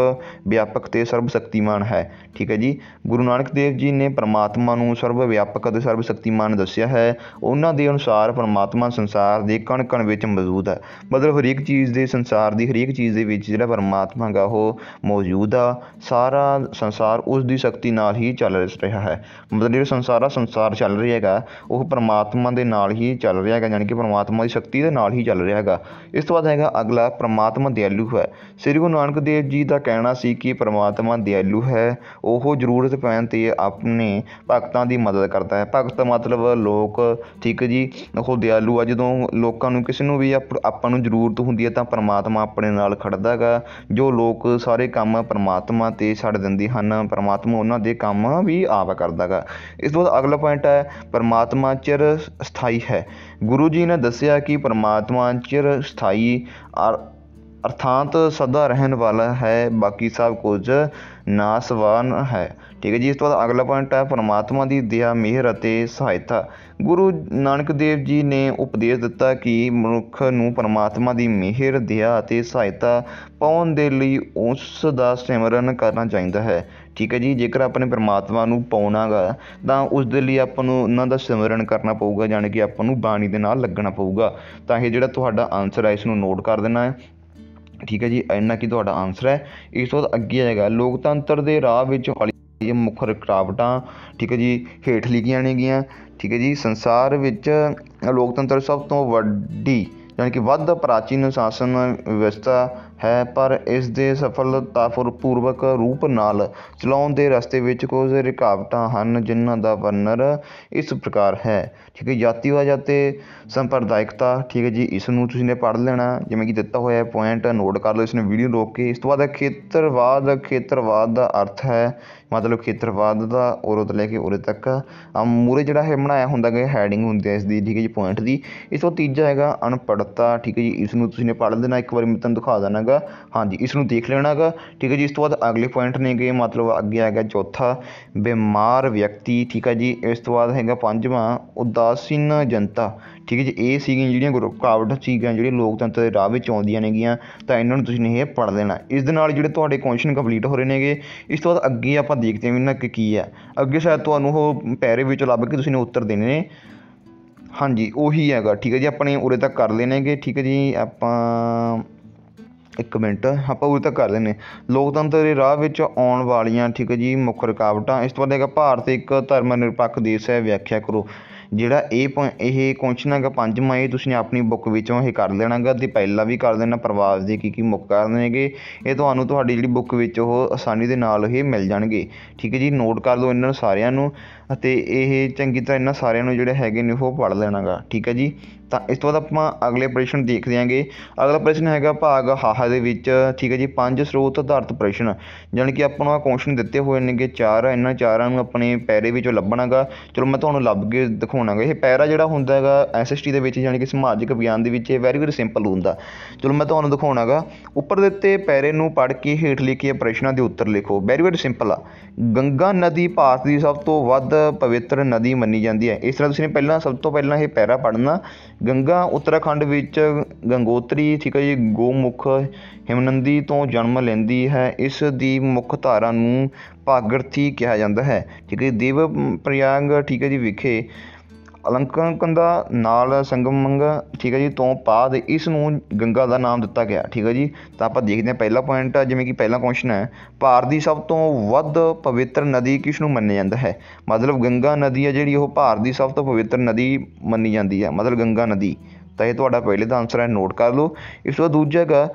ਵਿਆਪਕ ਤੇ ਸਰਬ ਸ਼ਕਤੀਮਾਨ ਹੈ ਠੀਕ ਹੈ ਜੀ ਗੁਰੂ ਨਾਨਕ ਦੇਵ ਜੀ ਨੇ ਪਰਮਾਤਮਾ ਨੂੰ ਸਰਵ ਵਿਆਪਕ ਅਤੇ ਸਰਵ ਸ਼ਕਤੀਮਾਨ ਦੱਸਿਆ ਹੈ ਉਹਨਾਂ ਦੇ ਅਨੁਸਾਰ ਪਰਮਾਤਮਾ ਸੰਸਾਰ ਦੇ ਕਣ ਕਣ ਵਿੱਚ ਮੌਜੂਦ ਹੈ ਮਤਲਬ ਹਰੇਕ ਚੀਜ਼ ਦੇ ਸੰਸਾਰ ਦੀ ਹਰੇਕ ਚੀਜ਼ ਦੇ ਵਿੱਚ ਜਿਹੜਾ ਪਰਮਾਤਮਾ ਹੈਗਾ ਉਹ ਮੌਜੂਦ ਆ ਸਾਰਾ ਸੰਸਾਰ ਉਸ ਦੀ ਸ਼ਕਤੀ ਨਾਲ ਹੀ ਚੱਲ ਰਿਹਾ ਹੈ ਮਤਲਬ ਜਿਹੜਾ ਸੰਸਾਰਾ ਸੰਸਾਰ ਚੱਲ ਰਿਹਾ ਹੈਗਾ ਉਹ ਪਰਮਾਤਮਾ ਦੇ ਨਾਲ ਹੀ ਚੱਲ ਰਿਹਾ ਹੈਗਾ ਯਾਨੀ ਕਿ ਪਰਮਾਤਮਾ ਦੀ ਸ਼ਕਤੀ ਦੇ ਨਾਲ ਹੀ ਚੱਲ ਰਿਹਾ ਹੈਗਾ ਇਸ ਤੋਂ ਬਾਅਦ ਹੈਗਾ ਅਗਲਾ ਪਰਮਾਤਮਾ ਦਿਆਲੂ ਹੈ ਸ੍ਰੀ ਗੁਰੂ ਨਾਨਕ ਦੇਵ ਜੀ ਦਾ ਕਹਿਣਾ ਸੀ ਕਿ ਪਰਮਾਤਮਾ ਦਿਆਲੂ ਹੈ ਉਹ ਜ਼ਰੂਰਤ ਪੈਣ 'ਤੇ ਆਪਣੇ ਭਗਤਾਂ ਦੀ ਮਦਦ ਕਰਦਾ ਹੈ ਭਗਤ ਮਤਲਬ ਲੋਕ ਠੀਕ ਹੈ ਜੀ ਉਹ ਦਿਆਲੂ ਆ ਜਦੋਂ ਲੋਕਾਂ ਨੂੰ ਕਿਸੇ ਨੂੰ ਵੀ ਆਪ ਆਪਾਂ ਨੂੰ ਜ਼ਰੂਰਤ ਹੁੰਦੀ ਹੈ ਤਾਂ ਪਰਮਾਤਮਾ ਆਪਣੇ ਨਾਲ ਖੜ੍ਹਦਾ ਹੈਗਾ ਜੋ ਲੋਕ ਸਾਰੇ ਕੰਮ ਪਰਮਾਤਮਾ 'ਤੇ ਛੱਡ ਦਿੰਦੇ ਹਨ ਪਰਮਾਤਮਾ ਉਹਨਾਂ ਦੇ ਕੰਮ ਵੀ ਆਪ ਕਰਦਾ ਹੈਗਾ ਇਸ ਤੋਂ ਬਾਅਦ ਅਗਲਾ ਪੁਆਇੰਟ ਹੈ ਪਰਮਾਤਮਾ ਚਿਰ ਸਥਾਈ ਹੈ ਗੁਰੂ ਜੀ ਨੇ ਦੱਸਿਆ ਕਿ ਪਰਮਾਤਮਾ ਚਿਰ ਸਥਾਈ ਆ ਅਰਥਾਤ ਸਦਾ ਰਹਿਣ ਵਾਲਾ ਹੈ ਬਾਕੀ ਸਭ ਕੁਝ ਨਾਸਵਾਨ ਹੈ ਠੀਕ ਹੈ ਜੀ ਇਸ ਤੋਂ ਬਾਅਦ ਅਗਲਾ ਪੁਆਇੰਟ ਹੈ ਪਰਮਾਤਮਾ ਦੀ ਦਇਆ ਮਿਹਰ ਅਤੇ ਸਹਾਇਤਾ ਗੁਰੂ ਨਾਨਕ ਦੇਵ ਜੀ ਨੇ ਉਪਦੇਸ਼ ਦਿੱਤਾ ਕਿ ਮਨੁੱਖ ਨੂੰ ਪਰਮਾਤਮਾ ਦੀ ਮਿਹਰ ਦਇਆ ਅਤੇ ਸਹਾਇਤਾ ਪਾਉਣ ਦੇ ਲਈ ਉਸ ਦਾ ਸਿਮਰਨ ਕਰਨਾ ਚਾਹੀਦਾ ਹੈ ਠੀਕ ਹੈ ਜੀ ਜੇਕਰ ਆਪਣੇ ਪਰਮਾਤਮਾ ਨੂੰ ਪਾਉਣਾਗਾ ਤਾਂ ਉਸ ਦੇ ਲਈ ਆਪਾਂ ਨੂੰ ਉਹਨਾਂ ਦਾ ਸਿਮਰਨ ਕਰਨਾ ਪਊਗਾ ਯਾਨੀ ਕਿ ਆਪਾਂ ਨੂੰ ਬਾਣੀ ਦੇ ਨਾਲ ਲੱਗਣਾ ਪਊਗਾ ਤਾਂ ਇਹ ਜਿਹੜਾ ਤੁਹਾਡਾ ਆਨਸਰ ਹੈ ਇਸ ਨੂੰ ਨੋਟ ਕਰ ਦੇਣਾ ਹੈ ਠੀਕ ਹੈ ਜੀ ਇੰਨਾ ਕੀ ਤੁਹਾਡਾ ਆਨਸਰ ਹੈ ਇਸ ਤੋਂ ਅੱਗੇ ਹੈਗਾ ਲੋਕਤੰਤਰ ਦੇ ਰਾਹ ਵਿੱਚ ਇਹ ਮੁੱਖ ਰੁਕਾਵਟਾਂ ਠੀਕ ਹੈ ਜੀ ਹੇਠ ਲਿਖੀਆਂ ਨੇਗੀਆਂ ਠੀਕ ਹੈ ਜੀ ਸੰਸਾਰ ਵਿੱਚ ਲੋਕਤੰਤਰ ਸਭ ਤੋਂ ਵੱਡੀ ਯਾਨੀ ਕਿ ਵੱਧ ਪ੍ਰਾਚੀਨ ਸ਼ਾਸਨ ਵਿਵਸਥਾ ਹੈ ਪਰ ਇਸ ਦੇ ਸਫਲਤਾਪੂਰਵਕ ਰੂਪ ਨਾਲ ਚਲਾਉਣ ਦੇ ਰਸਤੇ ਵਿੱਚ ਕੁਝ ਰੁਕਾਵਟਾਂ ਹਨ ਜਿਨ੍ਹਾਂ ਦਾ ਵਰਨਰ ਇਸ ਪ੍ਰਕਾਰ ਹੈ ਠੀਕ ਹੈ ਜਾਤੀਵਾਦ ਅਤੇ ਸੰਪਰਦਾਇਕਤਾ ਠੀਕ ਹੈ ਜੀ ਇਸ ਨੂੰ ਤੁਸੀਂ ਨੇ ਪੜ੍ਹ ਲੈਣਾ ਜਿਵੇਂ ਕਿ ਦਿੱਤਾ ਹੋਇਆ ਹੈ ਪੁਆਇੰਟ ਨੋਟ ਕਰ ਲਓ ਇਸ ਨੂੰ ਵੀਡੀਓ ਰੋਕ ਕੇ ਇਸ ਤੋਂ ਬਾਅਦ ਖੇਤਰਵਾਦ ਖੇਤਰਵਾਦ ਦਾ ਅਰਥ ਹੈ ਮਤਲਬ ਖੇਤਰ ਦਾ ਉਰੋਂ ਤੋਂ ਲੈ ਕੇ ਉਰੇ ਤੱਕ ਆ ਮੂਰੇ ਜਿਹੜਾ ਇਹ ਬਣਾਇਆ ਹੁੰਦਾ ਹੈ ਹੈਡਿੰਗ ਹੁੰਦੀ ਹੈ ਇਸ ਦੀ ਠੀਕ ਹੈ ਜੀ ਪੁਆਇੰਟ ਦੀ ਇਸ ਤੋਂ ਤੀਜਾ ਹੈਗਾ ਅਨਪੜਤਾ ਠੀਕ ਹੈ ਜੀ ਇਸ ਨੂੰ ਤੁਸੀਂ ਨੇ ਪੜ੍ਹ ਲੈਣਾ ਇੱਕ ਵਾਰੀ ਮੈਂ ਤੁਹਾਨੂੰ ਦਿਖਾ ਦਾਂਗਾ ਹਾਂਜੀ ਇਸ ਨੂੰ ਦੇਖ ਲੈਣਾਗਾ ਠੀਕ ਹੈ ਜੀ ਇਸ ਤੋਂ ਬਾਅਦ ਅਗਲੇ ਪੁਆਇੰਟ ਨੇਗੇ ਮਤਲਬ ਅੱਗੇ ਗਿਆ ਚੌਥਾ ਬਿਮਾਰ ਵਿਅਕਤੀ ਠੀਕ ਹੈ ਜੀ ਇਸ ਤੋਂ ਬਾਅਦ ਹੈਗਾ ਪੰਜਵਾਂ ਉਦਾਸੀਨ ਜਨਤਾ ਠੀਕ ਹੈ ਜੀ ਇਹ ਸੀਗੀਆਂ ਜਿਹੜੀਆਂ ਰੁਕਾਵਟ ਸੀਗੀਆਂ ਜਿਹੜੀਆਂ ਲੋਕਤੰਤਰ ਦੇ ਰਾਹ ਵਿੱਚ ਆਉਂਦੀਆਂ ਨੇਗੀਆਂ ਤਾਂ ਇਹਨਾਂ ਨੂੰ ਤੁਸੀਂ ਇਹ ਪੜ੍ਹ ਲੈਣਾ ਇਸ ਦੇ ਨਾਲ ਜਿਹੜੇ ਤੁਹਾਡੇ ਕੁਐਸਚਨ ਕੰਪਲੀਟ ਹੋ ਰਹੇ ਨੇਗੇ ਇਸ ਤੋਂ ਬਾਅਦ ਅੱਗੇ ਆਪਾਂ ਦੇਖਦੇ ਹਾਂ ਇਹਨਾਂ ਕਿ ਕੀ ਹੈ ਅੱਗੇ ਸ਼ਾਇਦ ਤੁਹਾਨੂੰ ਉਹ ਪੈਰੇ ਵਿੱਚ ਲੱਭ ਕੇ ਤੁਸੀਂ ਨੇ ਉੱਤਰ ਦੇਣੇ ਨੇ ਹਾਂਜੀ ਉਹੀ ਹੈਗਾ ਠੀਕ ਹੈ ਜੀ ਆਪਣੇ ਉਰੇ ਤੱਕ ਕਰ ਲੈਣਗੇ ਠੀਕ ਹੈ ਜੀ ਆਪਾਂ ਇੱਕ ਮਿੰਟ ਆਪਾਂ ਉਰੇ ਤੱਕ ਕਰ ਲੈਨੇ ਲੋਕਤੰਤਰ ਦੇ ਰਾਹ ਵਿੱਚ ਆਉਣ ਵਾਲੀਆਂ ਠੀਕ ਹੈ ਜੀ ਮੁੱਖ ਰੁਕਾਵਟਾਂ ਇਸ ਤੋਂ ਬਾਅਦ ਹੈਗਾ ਭਾਰਤ ਇੱਕ ਧਰਮ ਨਿਰਪੱਖ ਦੇਸ਼ ਹੈ ਵਿਆਖਿਆ ਕਰੋ ਜਿਹੜਾ ਇਹ ਪੁ ਇਹ ਕੁਐਸ਼ਨ ਹੈਗਾ 5 ਮਈ ਤੁਸੀਂ ਆਪਣੀ ਬੁੱਕ ਵਿੱਚੋਂ ਇਹ ਕਰ ਲੈਣਾਗਾ ਅਤੇ ਪਹਿਲਾਂ ਵੀ ਕਰ ਦੇਣਾ ਪ੍ਰਵਾਸ ਦੇ ਕੀ ਕੀ ਮੁੱਖ ਕਾਰਨ ਹੈਗੇ ਇਹ ਤੁਹਾਨੂੰ ਤੁਹਾਡੀ ਜਿਹੜੀ ਬੁੱਕ ਵਿੱਚ ਉਹ ਆਸਾਨੀ ਦੇ ਨਾਲ ਇਹ ਮਿਲ ਜਾਣਗੇ ਠੀਕ ਹੈ ਜੀ ਨੋਟ ਕਰ ਲਓ ਇਹਨਾਂ ਨੂੰ ਸਾਰਿਆਂ ਨੂੰ ਅਤੇ ਇਹ ਚੰਗੀ ਤਰ੍ਹਾਂ ਇਹਨਾਂ ਸਾਰਿਆਂ ਨੂੰ ਜਿਹੜੇ ਹੈਗੇ ਨੇ ਉਹ ਪੜ੍ਹ ਲੈਣਾਗਾ ਠੀਕ ਹੈ ਜੀ ਤਾਂ ਇਸ ਤੋਂ ਬਾਅਦ ਆਪਾਂ ਅਗਲੇ ਪ੍ਰਸ਼ਨ ਦੇਖਦੇ ਆਂਗੇ ਅਗਲਾ ਪ੍ਰਸ਼ਨ ਹੈਗਾ ਭਾਗ ਹਾਹਾ ਦੇ ਵਿੱਚ ਠੀਕ ਹੈ ਜੀ ਪੰਜ ਸਰੋਤ ਆਧਾਰਿਤ ਪ੍ਰਸ਼ਨ ਜਾਨੀ ਕਿ ਆਪਾਂ ਨੂੰ ਆ ਕੁਐਸਚਨ ਦਿੱਤੇ ਹੋਏ ਨੇਗੇ ਚਾਰ ਇਹਨਾਂ ਚਾਰਾਂ ਨੂੰ ਆਪਣੇ ਪੈਰੇ ਵਿੱਚੋਂ ਲੱਭਣਾਗਾ ਚਲੋ ਮੈਂ ਤੁਹਾਨੂੰ ਲੱਭ ਕੇ ਦਿਖਾਉਣਾਗਾ ਇਹ ਪੈਰਾ ਜਿਹੜਾ ਹੁੰਦਾ ਹੈਗਾ ਐਸਐਸਟੀ ਦੇ ਵਿੱਚ ਜਾਨੀ ਕਿ ਸਮਾਜਿਕ ਵਿਗਿਆਨ ਦੇ ਵਿੱਚ ਇਹ ਵੈਰੀ ਵੈਰੀ ਸਿੰਪਲ ਹੁੰਦਾ ਚਲੋ ਮੈਂ ਤੁਹਾਨੂੰ ਦਿਖਾਉਣਾਗਾ ਉੱਪਰ ਦਿੱਤੇ ਪੈਰੇ ਨੂੰ ਪੜ੍ਹ ਕੇ ਹੇਠ ਲਿਖੇ ਪ੍ਰਸ਼ਨਾਂ ਦੇ ਉੱਤਰ ਲਿਖੋ ਵੈਰੀ ਵੈਰੀ ਸਿੰਪਲ ਆ ਗੰਗਾ ਨਦੀ ਭਾਰਤ ਦੀ ਸਭ ਤੋਂ ਵੱਧ ਪਵਿੱਤਰ ਨਦੀ ਮੰਨੀ ਜਾਂਦੀ ਹੈ ਇਸ ਤਰ੍ਹਾਂ ਤੁਸੀਂ ਨੇ ਪਹਿਲਾਂ ਸਭ ਤੋਂ ਪਹਿਲਾਂ ਇਹ ਪੈਰਾ ਪੜ੍ਹਨਾ ਗੰਗਾ ਉੱਤਰਾਖੰਡ ਵਿੱਚ ਗੰਗੋਤਰੀ ਠੀਕ ਹੈ ਜੀ ਗੋਮੁਖ ਹਿਮਨੰਦੀ ਤੋਂ ਜਨਮ ਲੈਂਦੀ ਹੈ ਇਸ ਦੀ ਮੁੱਖ ਧਾਰਾ ਨੂੰ ਭਾਗਰਥੀ ਕਿਹਾ ਜਾਂਦਾ ਹੈ ਠੀਕ ਹੈ ਦੇਵ ਪ੍ਰਯਾਗ ਠੀਕ ਹੈ ਜੀ ਵਿਖੇ ਅਲੰਕਰਨ ਨਾਲ ਸੰਗਮ ਮੰਗਾ ਠੀਕ ਹੈ ਜੀ ਤੋਂ ਬਾਅਦ ਇਸ ਨੂੰ ਗੰਗਾ ਦਾ ਨਾਮ ਦਿੱਤਾ ਗਿਆ ਠੀਕ ਹੈ ਜੀ ਤਾਂ ਆਪਾਂ ਦੇਖਦੇ ਹਾਂ ਪਹਿਲਾ ਪੁਆਇੰਟ ਜਿਵੇਂ ਕਿ ਪਹਿਲਾ ਕੁਐਸਚਨ ਹੈ ਭਾਰਤ ਦੀ ਸਭ ਤੋਂ ਵੱਧ ਪਵਿੱਤਰ ਨਦੀ ਕਿਸ ਨੂੰ ਮੰਨਿਆ ਜਾਂਦਾ ਹੈ ਮਤਲਬ ਗੰਗਾ ਨਦੀ ਹੈ ਜਿਹੜੀ ਉਹ ਭਾਰਤ ਦੀ ਸਭ ਤੋਂ ਪਵਿੱਤਰ ਨਦੀ ਮੰਨੀ ਜਾਂਦੀ ਹੈ ਮਤਲਬ ਗੰਗਾ ਨਦੀ ਤਾਂ ਇਹ ਤੁਹਾਡਾ ਪਹਿਲੇ ਦਾ ਆਨਸਰ ਹੈ ਨੋਟ ਕਰ ਲਓ ਇਸ ਤੋਂ ਬਾਅਦ ਦੂਜਾ ਹੈਗਾ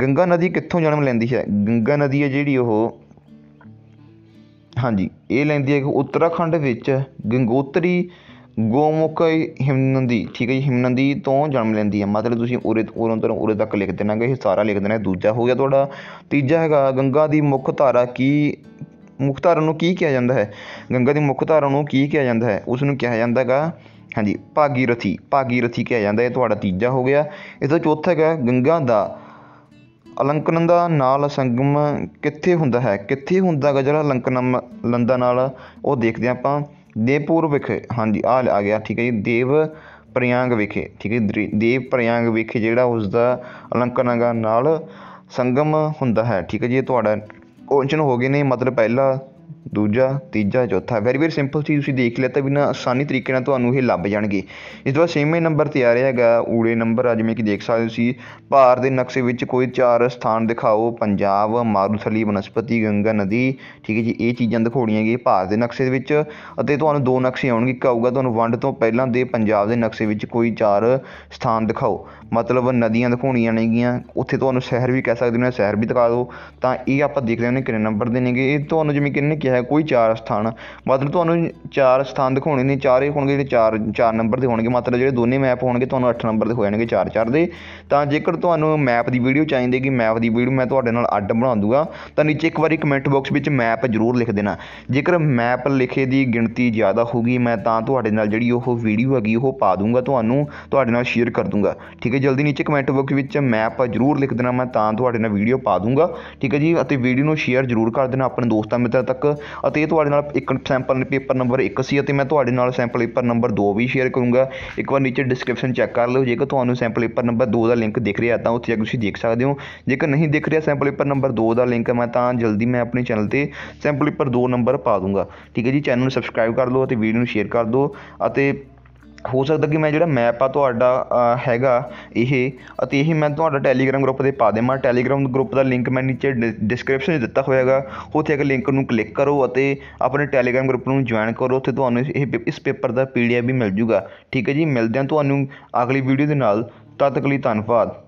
ਗੰਗਾ ਨਦੀ ਕਿੱਥੋਂ ਜਨਮ ਲੈਂਦੀ ਹੈ ਗੰਗਾ ਨਦੀ ਹੈ ਜਿਹੜੀ ਉਹ ਹਾਂਜੀ ਇਹ ਲੈਂਦੀ ਹੈ ਕਿ ਉੱਤਰਾਖੰਡ ਵਿੱਚ ਗੰਗੋਤਰੀ ਗੋਮੁਖ ਹਿਮਨਦੀ ਠੀਕ ਹੈ ਜੀ ਹਿਮਨਦੀ ਤੋਂ ਜਨਮ ਲੈਂਦੀ ਹੈ ਮਤਲਬ ਤੁਸੀਂ ਉਰੇ ਉਰੋਂ ਤੋਂ ਉਰੇ ਤੱਕ ਲਿਖ ਦੇਣਾ ਇਹ ਸਾਰਾ ਲਿਖ ਦੇਣਾ ਦੂਜਾ ਹੋ ਗਿਆ ਤੁਹਾਡਾ ਤੀਜਾ ਹੈਗਾ ਗੰਗਾ ਦੀ ਮੁੱਖ ਧਾਰਾ ਕੀ ਮੁੱਖ ਧਾਰਾ ਨੂੰ ਕੀ ਕਿਹਾ ਜਾਂਦਾ ਹੈ ਗੰਗਾ ਦੀ ਮੁੱਖ ਧਾਰਾ ਨੂੰ ਕੀ ਕਿਹਾ ਜਾਂਦਾ ਹੈ ਉਸ ਨੂੰ ਕਿਹਾ ਜਾਂਦਾ ਹੈਗਾ ਹਾਂਜੀ ਭਾਗੀਰਥੀ ਭਾਗੀਰਥੀ ਕਿਹਾ ਜਾਂਦਾ ਇਹ ਤੁਹਾਡਾ ਤੀਜਾ ਹੋ ਗਿਆ ਇਸ ਦਾ ਚੌਥਾ ਹੈਗਾ ਗੰਗਾ ਦਾ ਅਲੰਕਨੰਦਾ ਨਾਲ ਸੰਗਮ ਕਿੱਥੇ ਹੁੰਦਾ ਹੈ ਕਿੱਥੇ ਹੁੰਦਾ ਹੈਗਾ ਜਿਹੜਾ ਲੰਦਾ ਨਾਲ ਉਹ ਦੇਖਦੇ ਆਪਾਂ ਦੇਵਪੁਰ ਵਿਖੇ ਹਾਂਜੀ ਆ ਆ ਗਿਆ ਠੀਕ ਹੈ ਜੀ ਦੇਵ ਪ੍ਰਿਆੰਗ ਵਿਖੇ ਠੀਕ ਹੈ ਦੇਵ ਪ੍ਰਿਆੰਗ ਵਿਖੇ ਜਿਹੜਾ ਉਸ ਦਾ ਅਲੰਕਨਗਾ ਨਾਲ ਸੰਗਮ ਹੁੰਦਾ ਹੈ ਠੀਕ ਹੈ ਜੀ ਇਹ ਤੁਹਾਡਾ ਕੁਐਸਚਨ ਹੋ ਗਏ ਨੇ ਮਤਲਬ ਪਹਿਲਾ ਦੂਜਾ ਤੀਜਾ ਚੌਥਾ ਵੈਰੀ ਵੈਰੀ ਸਿੰਪਲ ਚੀਜ਼ ਤੁਸੀਂ ਦੇਖ ਲਿਆ ਤਾਂ ਬਿਨਾ ਆਸਾਨੀ ਤਰੀਕੇ ਨਾਲ ਤੁਹਾਨੂੰ ਇਹ ਲੱਭ ਜਾਣਗੇ ਇਸ ਤੋਂ ਬਾਅਦ ਛੇਵੇਂ ਨੰਬਰ ਤੇ ਆ ਰਿਹਾ ਹੈਗਾ ਊੜੇ ਨੰਬਰ ਆ ਜਿਵੇਂ ਕਿ ਦੇਖ ਸਕਦੇ ਹੋ ਤੁਸੀਂ ਭਾਰਤ ਦੇ ਨਕਸ਼ੇ ਵਿੱਚ ਕੋਈ ਚਾਰ ਸਥਾਨ ਦਿਖਾਓ ਪੰਜਾਬ ਮਾਰੂਥਲੀ ਬਨਸਪਤੀ ਗੰਗਾ ਨਦੀ ਠੀਕ ਹੈ ਜੀ ਇਹ ਚੀਜ਼ਾਂ ਦਿਖਾਉਣੀਆਂ ਗਈਆਂ ਭਾਰਤ ਦੇ ਨਕਸ਼ੇ ਦੇ ਵਿੱਚ ਅਤੇ ਤੁਹਾਨੂੰ ਦੋ ਨਕਸ਼ੇ ਆਉਣਗੇ ਇੱਕ ਆਊਗਾ ਤੁਹਾਨੂੰ ਵੰਡ ਤੋਂ ਪਹਿਲਾਂ ਦੇ ਪੰਜਾਬ ਦੇ ਨਕਸ਼ੇ ਵਿੱਚ ਕੋਈ ਚਾਰ ਸਥਾਨ ਦਿਖਾਓ ਮਤਲਬ ਨਦੀਆਂ ਦਿਖਾਉਣੀਆਂ ਨੇਗੀਆਂ ਉੱਥੇ ਤੁਹਾਨੂੰ ਸ਼ਹਿਰ ਵੀ ਕਹਿ ਸਕਦੇ ਹੋ ਸ਼ਹਿਰ ਵੀ ਦਿਖਾ ਦਿਓ ਤਾਂ ਇਹ ਆਪਾਂ ਦੇਖਦੇ ਹਾਂ ਉਹਨੇ ਕਿੰਨੇ ਨੰਬਰ ਦੇ ਨੇਗੇ ਇਹ ਤੁਹਾਨੂੰ ਜਿਵੇਂ ਕਿ ਇਹਨੇ ਕਿਹਾ ਕੋਈ ਚਾਰ ਸਥਾਨ ਮਤਲਬ ਤੁਹਾਨੂੰ ਚਾਰ ਸਥਾਨ ਦਿਖਾਉਣੇ ਨੇ ਚਾਰੇ ਹੋਣਗੇ ਜਿਹੜੇ ਚਾਰ ਚਾਰ ਨੰਬਰ ਦੇ ਹੋਣਗੇ ਮਤਲਬ ਜਿਹੜੇ ਦੋਨੇ ਮੈਪ ਹੋਣਗੇ ਤੁਹਾਨੂੰ 8 ਨੰਬਰ ਦੇ ਹੋ ਜਾਣਗੇ ਚਾਰ ਚਾਰ ਦੇ ਤਾਂ ਜੇਕਰ ਤੁਹਾਨੂੰ ਮੈਪ ਦੀ ਵੀਡੀਓ ਚਾਹੀਦੀ ਕਿ ਮੈਪ ਦੀ ਵੀਡੀਓ ਮੈਂ ਤੁਹਾਡੇ ਨਾਲ ਅੱਡ ਬਣਾ ਦੂੰਗਾ ਤਾਂ ਨੀਚੇ ਇੱਕ ਵਾਰੀ ਕਮੈਂਟ ਬਾਕਸ ਵਿੱਚ ਮੈਪ ਜ਼ਰੂਰ ਲਿਖ ਦੇਣਾ ਜੇਕਰ ਮੈਪ ਲਿਖੇ ਦੀ ਗਿਣਤੀ ਜ਼ਿਆਦਾ ਹੋਊਗੀ ਮੈਂ ਤਾਂ ਤੁਹਾਡੇ ਨਾਲ ਜਿਹੜੀ ਉਹ ਵੀਡੀਓ ਹੈਗੀ ਉਹ ਪਾ ਦੂੰਗਾ ਤੁਹਾਨੂੰ ਤੁਹਾਡੇ ਨਾਲ ਸ਼ੇਅਰ ਕਰ ਦੂੰਗਾ ਠੀਕ ਹੈ ਕਿ ਜਲਦੀ ਨੀਚੇ ਕਮੈਂਟ ਬਾਕਸ ਵਿੱਚ ਮੈਪ ਜ਼ਰੂਰ ਲਿਖ ਦੇਣਾ ਮੈਂ ਤਾਂ ਤੁਹਾਡੇ ਨਾਲ ਵੀਡੀਓ ਪਾ ਦੂੰਗਾ ਠੀਕ ਹੈ ਜੀ ਅਤੇ ਵੀਡੀਓ ਨੂੰ ਸ਼ੇਅਰ ਜ਼ਰੂਰ ਕਰ ਦੇਣਾ ਆਪਣੇ ਦੋਸਤਾਂ ਮਿੱਤਰਾਂ ਤੱਕ ਅਤੇ ਇਹ ਤੁਹਾਡੇ ਨਾਲ ਇੱਕ ਸੈਂਪਲ ਪੇਪਰ ਨੰਬਰ 1 ਸੀ ਅਤੇ ਮੈਂ ਤੁਹਾਡੇ ਨਾਲ ਸੈਂਪਲ ਪੇਪਰ ਨੰਬਰ 2 ਵੀ ਸ਼ੇਅਰ ਕਰੂੰਗਾ ਇੱਕ ਵਾਰ ਨੀਚੇ ਡਿਸਕ੍ਰਿਪਸ਼ਨ ਚੈੱਕ ਕਰ ਲਓ ਜੇਕਰ ਤੁਹਾਨੂੰ ਸੈਂਪਲ ਪੇਪਰ ਨੰਬਰ 2 ਦਾ ਲਿੰਕ ਦਿਖ ਰਿਹਾ ਤਾਂ ਉੱਥੇ ਜਾ ਕੇ ਤੁਸੀਂ ਦੇਖ ਸਕਦੇ ਹੋ ਜੇਕਰ ਨਹੀਂ ਦਿਖ ਰਿਹਾ ਸੈਂਪਲ ਪੇਪਰ ਨੰਬਰ 2 ਦਾ ਲਿੰਕ ਮੈਂ ਤਾਂ ਜਲਦੀ ਮੈਂ ਆਪਣੇ ਚੈਨਲ ਤੇ ਸੈਂਪਲ ਪੇਪਰ 2 ਨੰਬਰ ਪਾ ਦੂੰਗਾ ਠੀਕ ਹੈ ਜੀ ਚੈਨਲ ਨੂੰ ਸਬਸਕ੍ਰਾਈਬ ਕਰ ਲਓ ਅਤੇ ਵੀਡੀਓ ਨੂੰ ਸ਼ੇਅਰ ਕਰ ਦਿਓ ਅਤੇ ਹੋ ਸਕਦਾ ਕਿ ਮੈਂ ਜਿਹੜਾ ਮੈਪ ਆ ਤੁਹਾਡਾ ਹੈਗਾ ਇਹ ਅਤੇ ਇਹ ਮੈਂ ਤੁਹਾਡਾ ਟੈਲੀਗ੍ਰਾਮ ਗਰੁੱਪ 'ਤੇ ਪਾ ਦੇਵਾਂ ਟੈਲੀਗ੍ਰਾਮ ਗਰੁੱਪ ਦਾ ਲਿੰਕ ਮੈਂ ਨੀਚੇ ਡਿਸਕ੍ਰਿਪਸ਼ਨ 'ਚ ਦਿੱਤਾ ਹੋਇਆ ਹੈਗਾ ਉੱਥੇ ਇੱਕ ਲਿੰਕ ਨੂੰ ਕਲਿੱਕ ਕਰੋ ਅਤੇ ਆਪਣੇ ਟੈਲੀਗ੍ਰਾਮ ਗਰੁੱਪ ਨੂੰ ਜੁਆਇਨ ਕਰੋ ਉੱਥੇ ਤੁਹਾਨੂੰ ਇਹ ਇਸ ਪੇਪਰ ਦਾ ਪੀਡੀਐਫ ਵੀ ਮਿਲ ਜੂਗਾ ਠੀਕ ਹੈ ਜੀ ਮਿਲਦੇ ਹਾਂ ਤੁਹਾਨੂੰ ਅਗਲੀ ਵੀਡੀਓ ਦੇ ਨਾਲ ਤਦ ਤੱਕ ਲਈ ਧੰਨਵਾਦ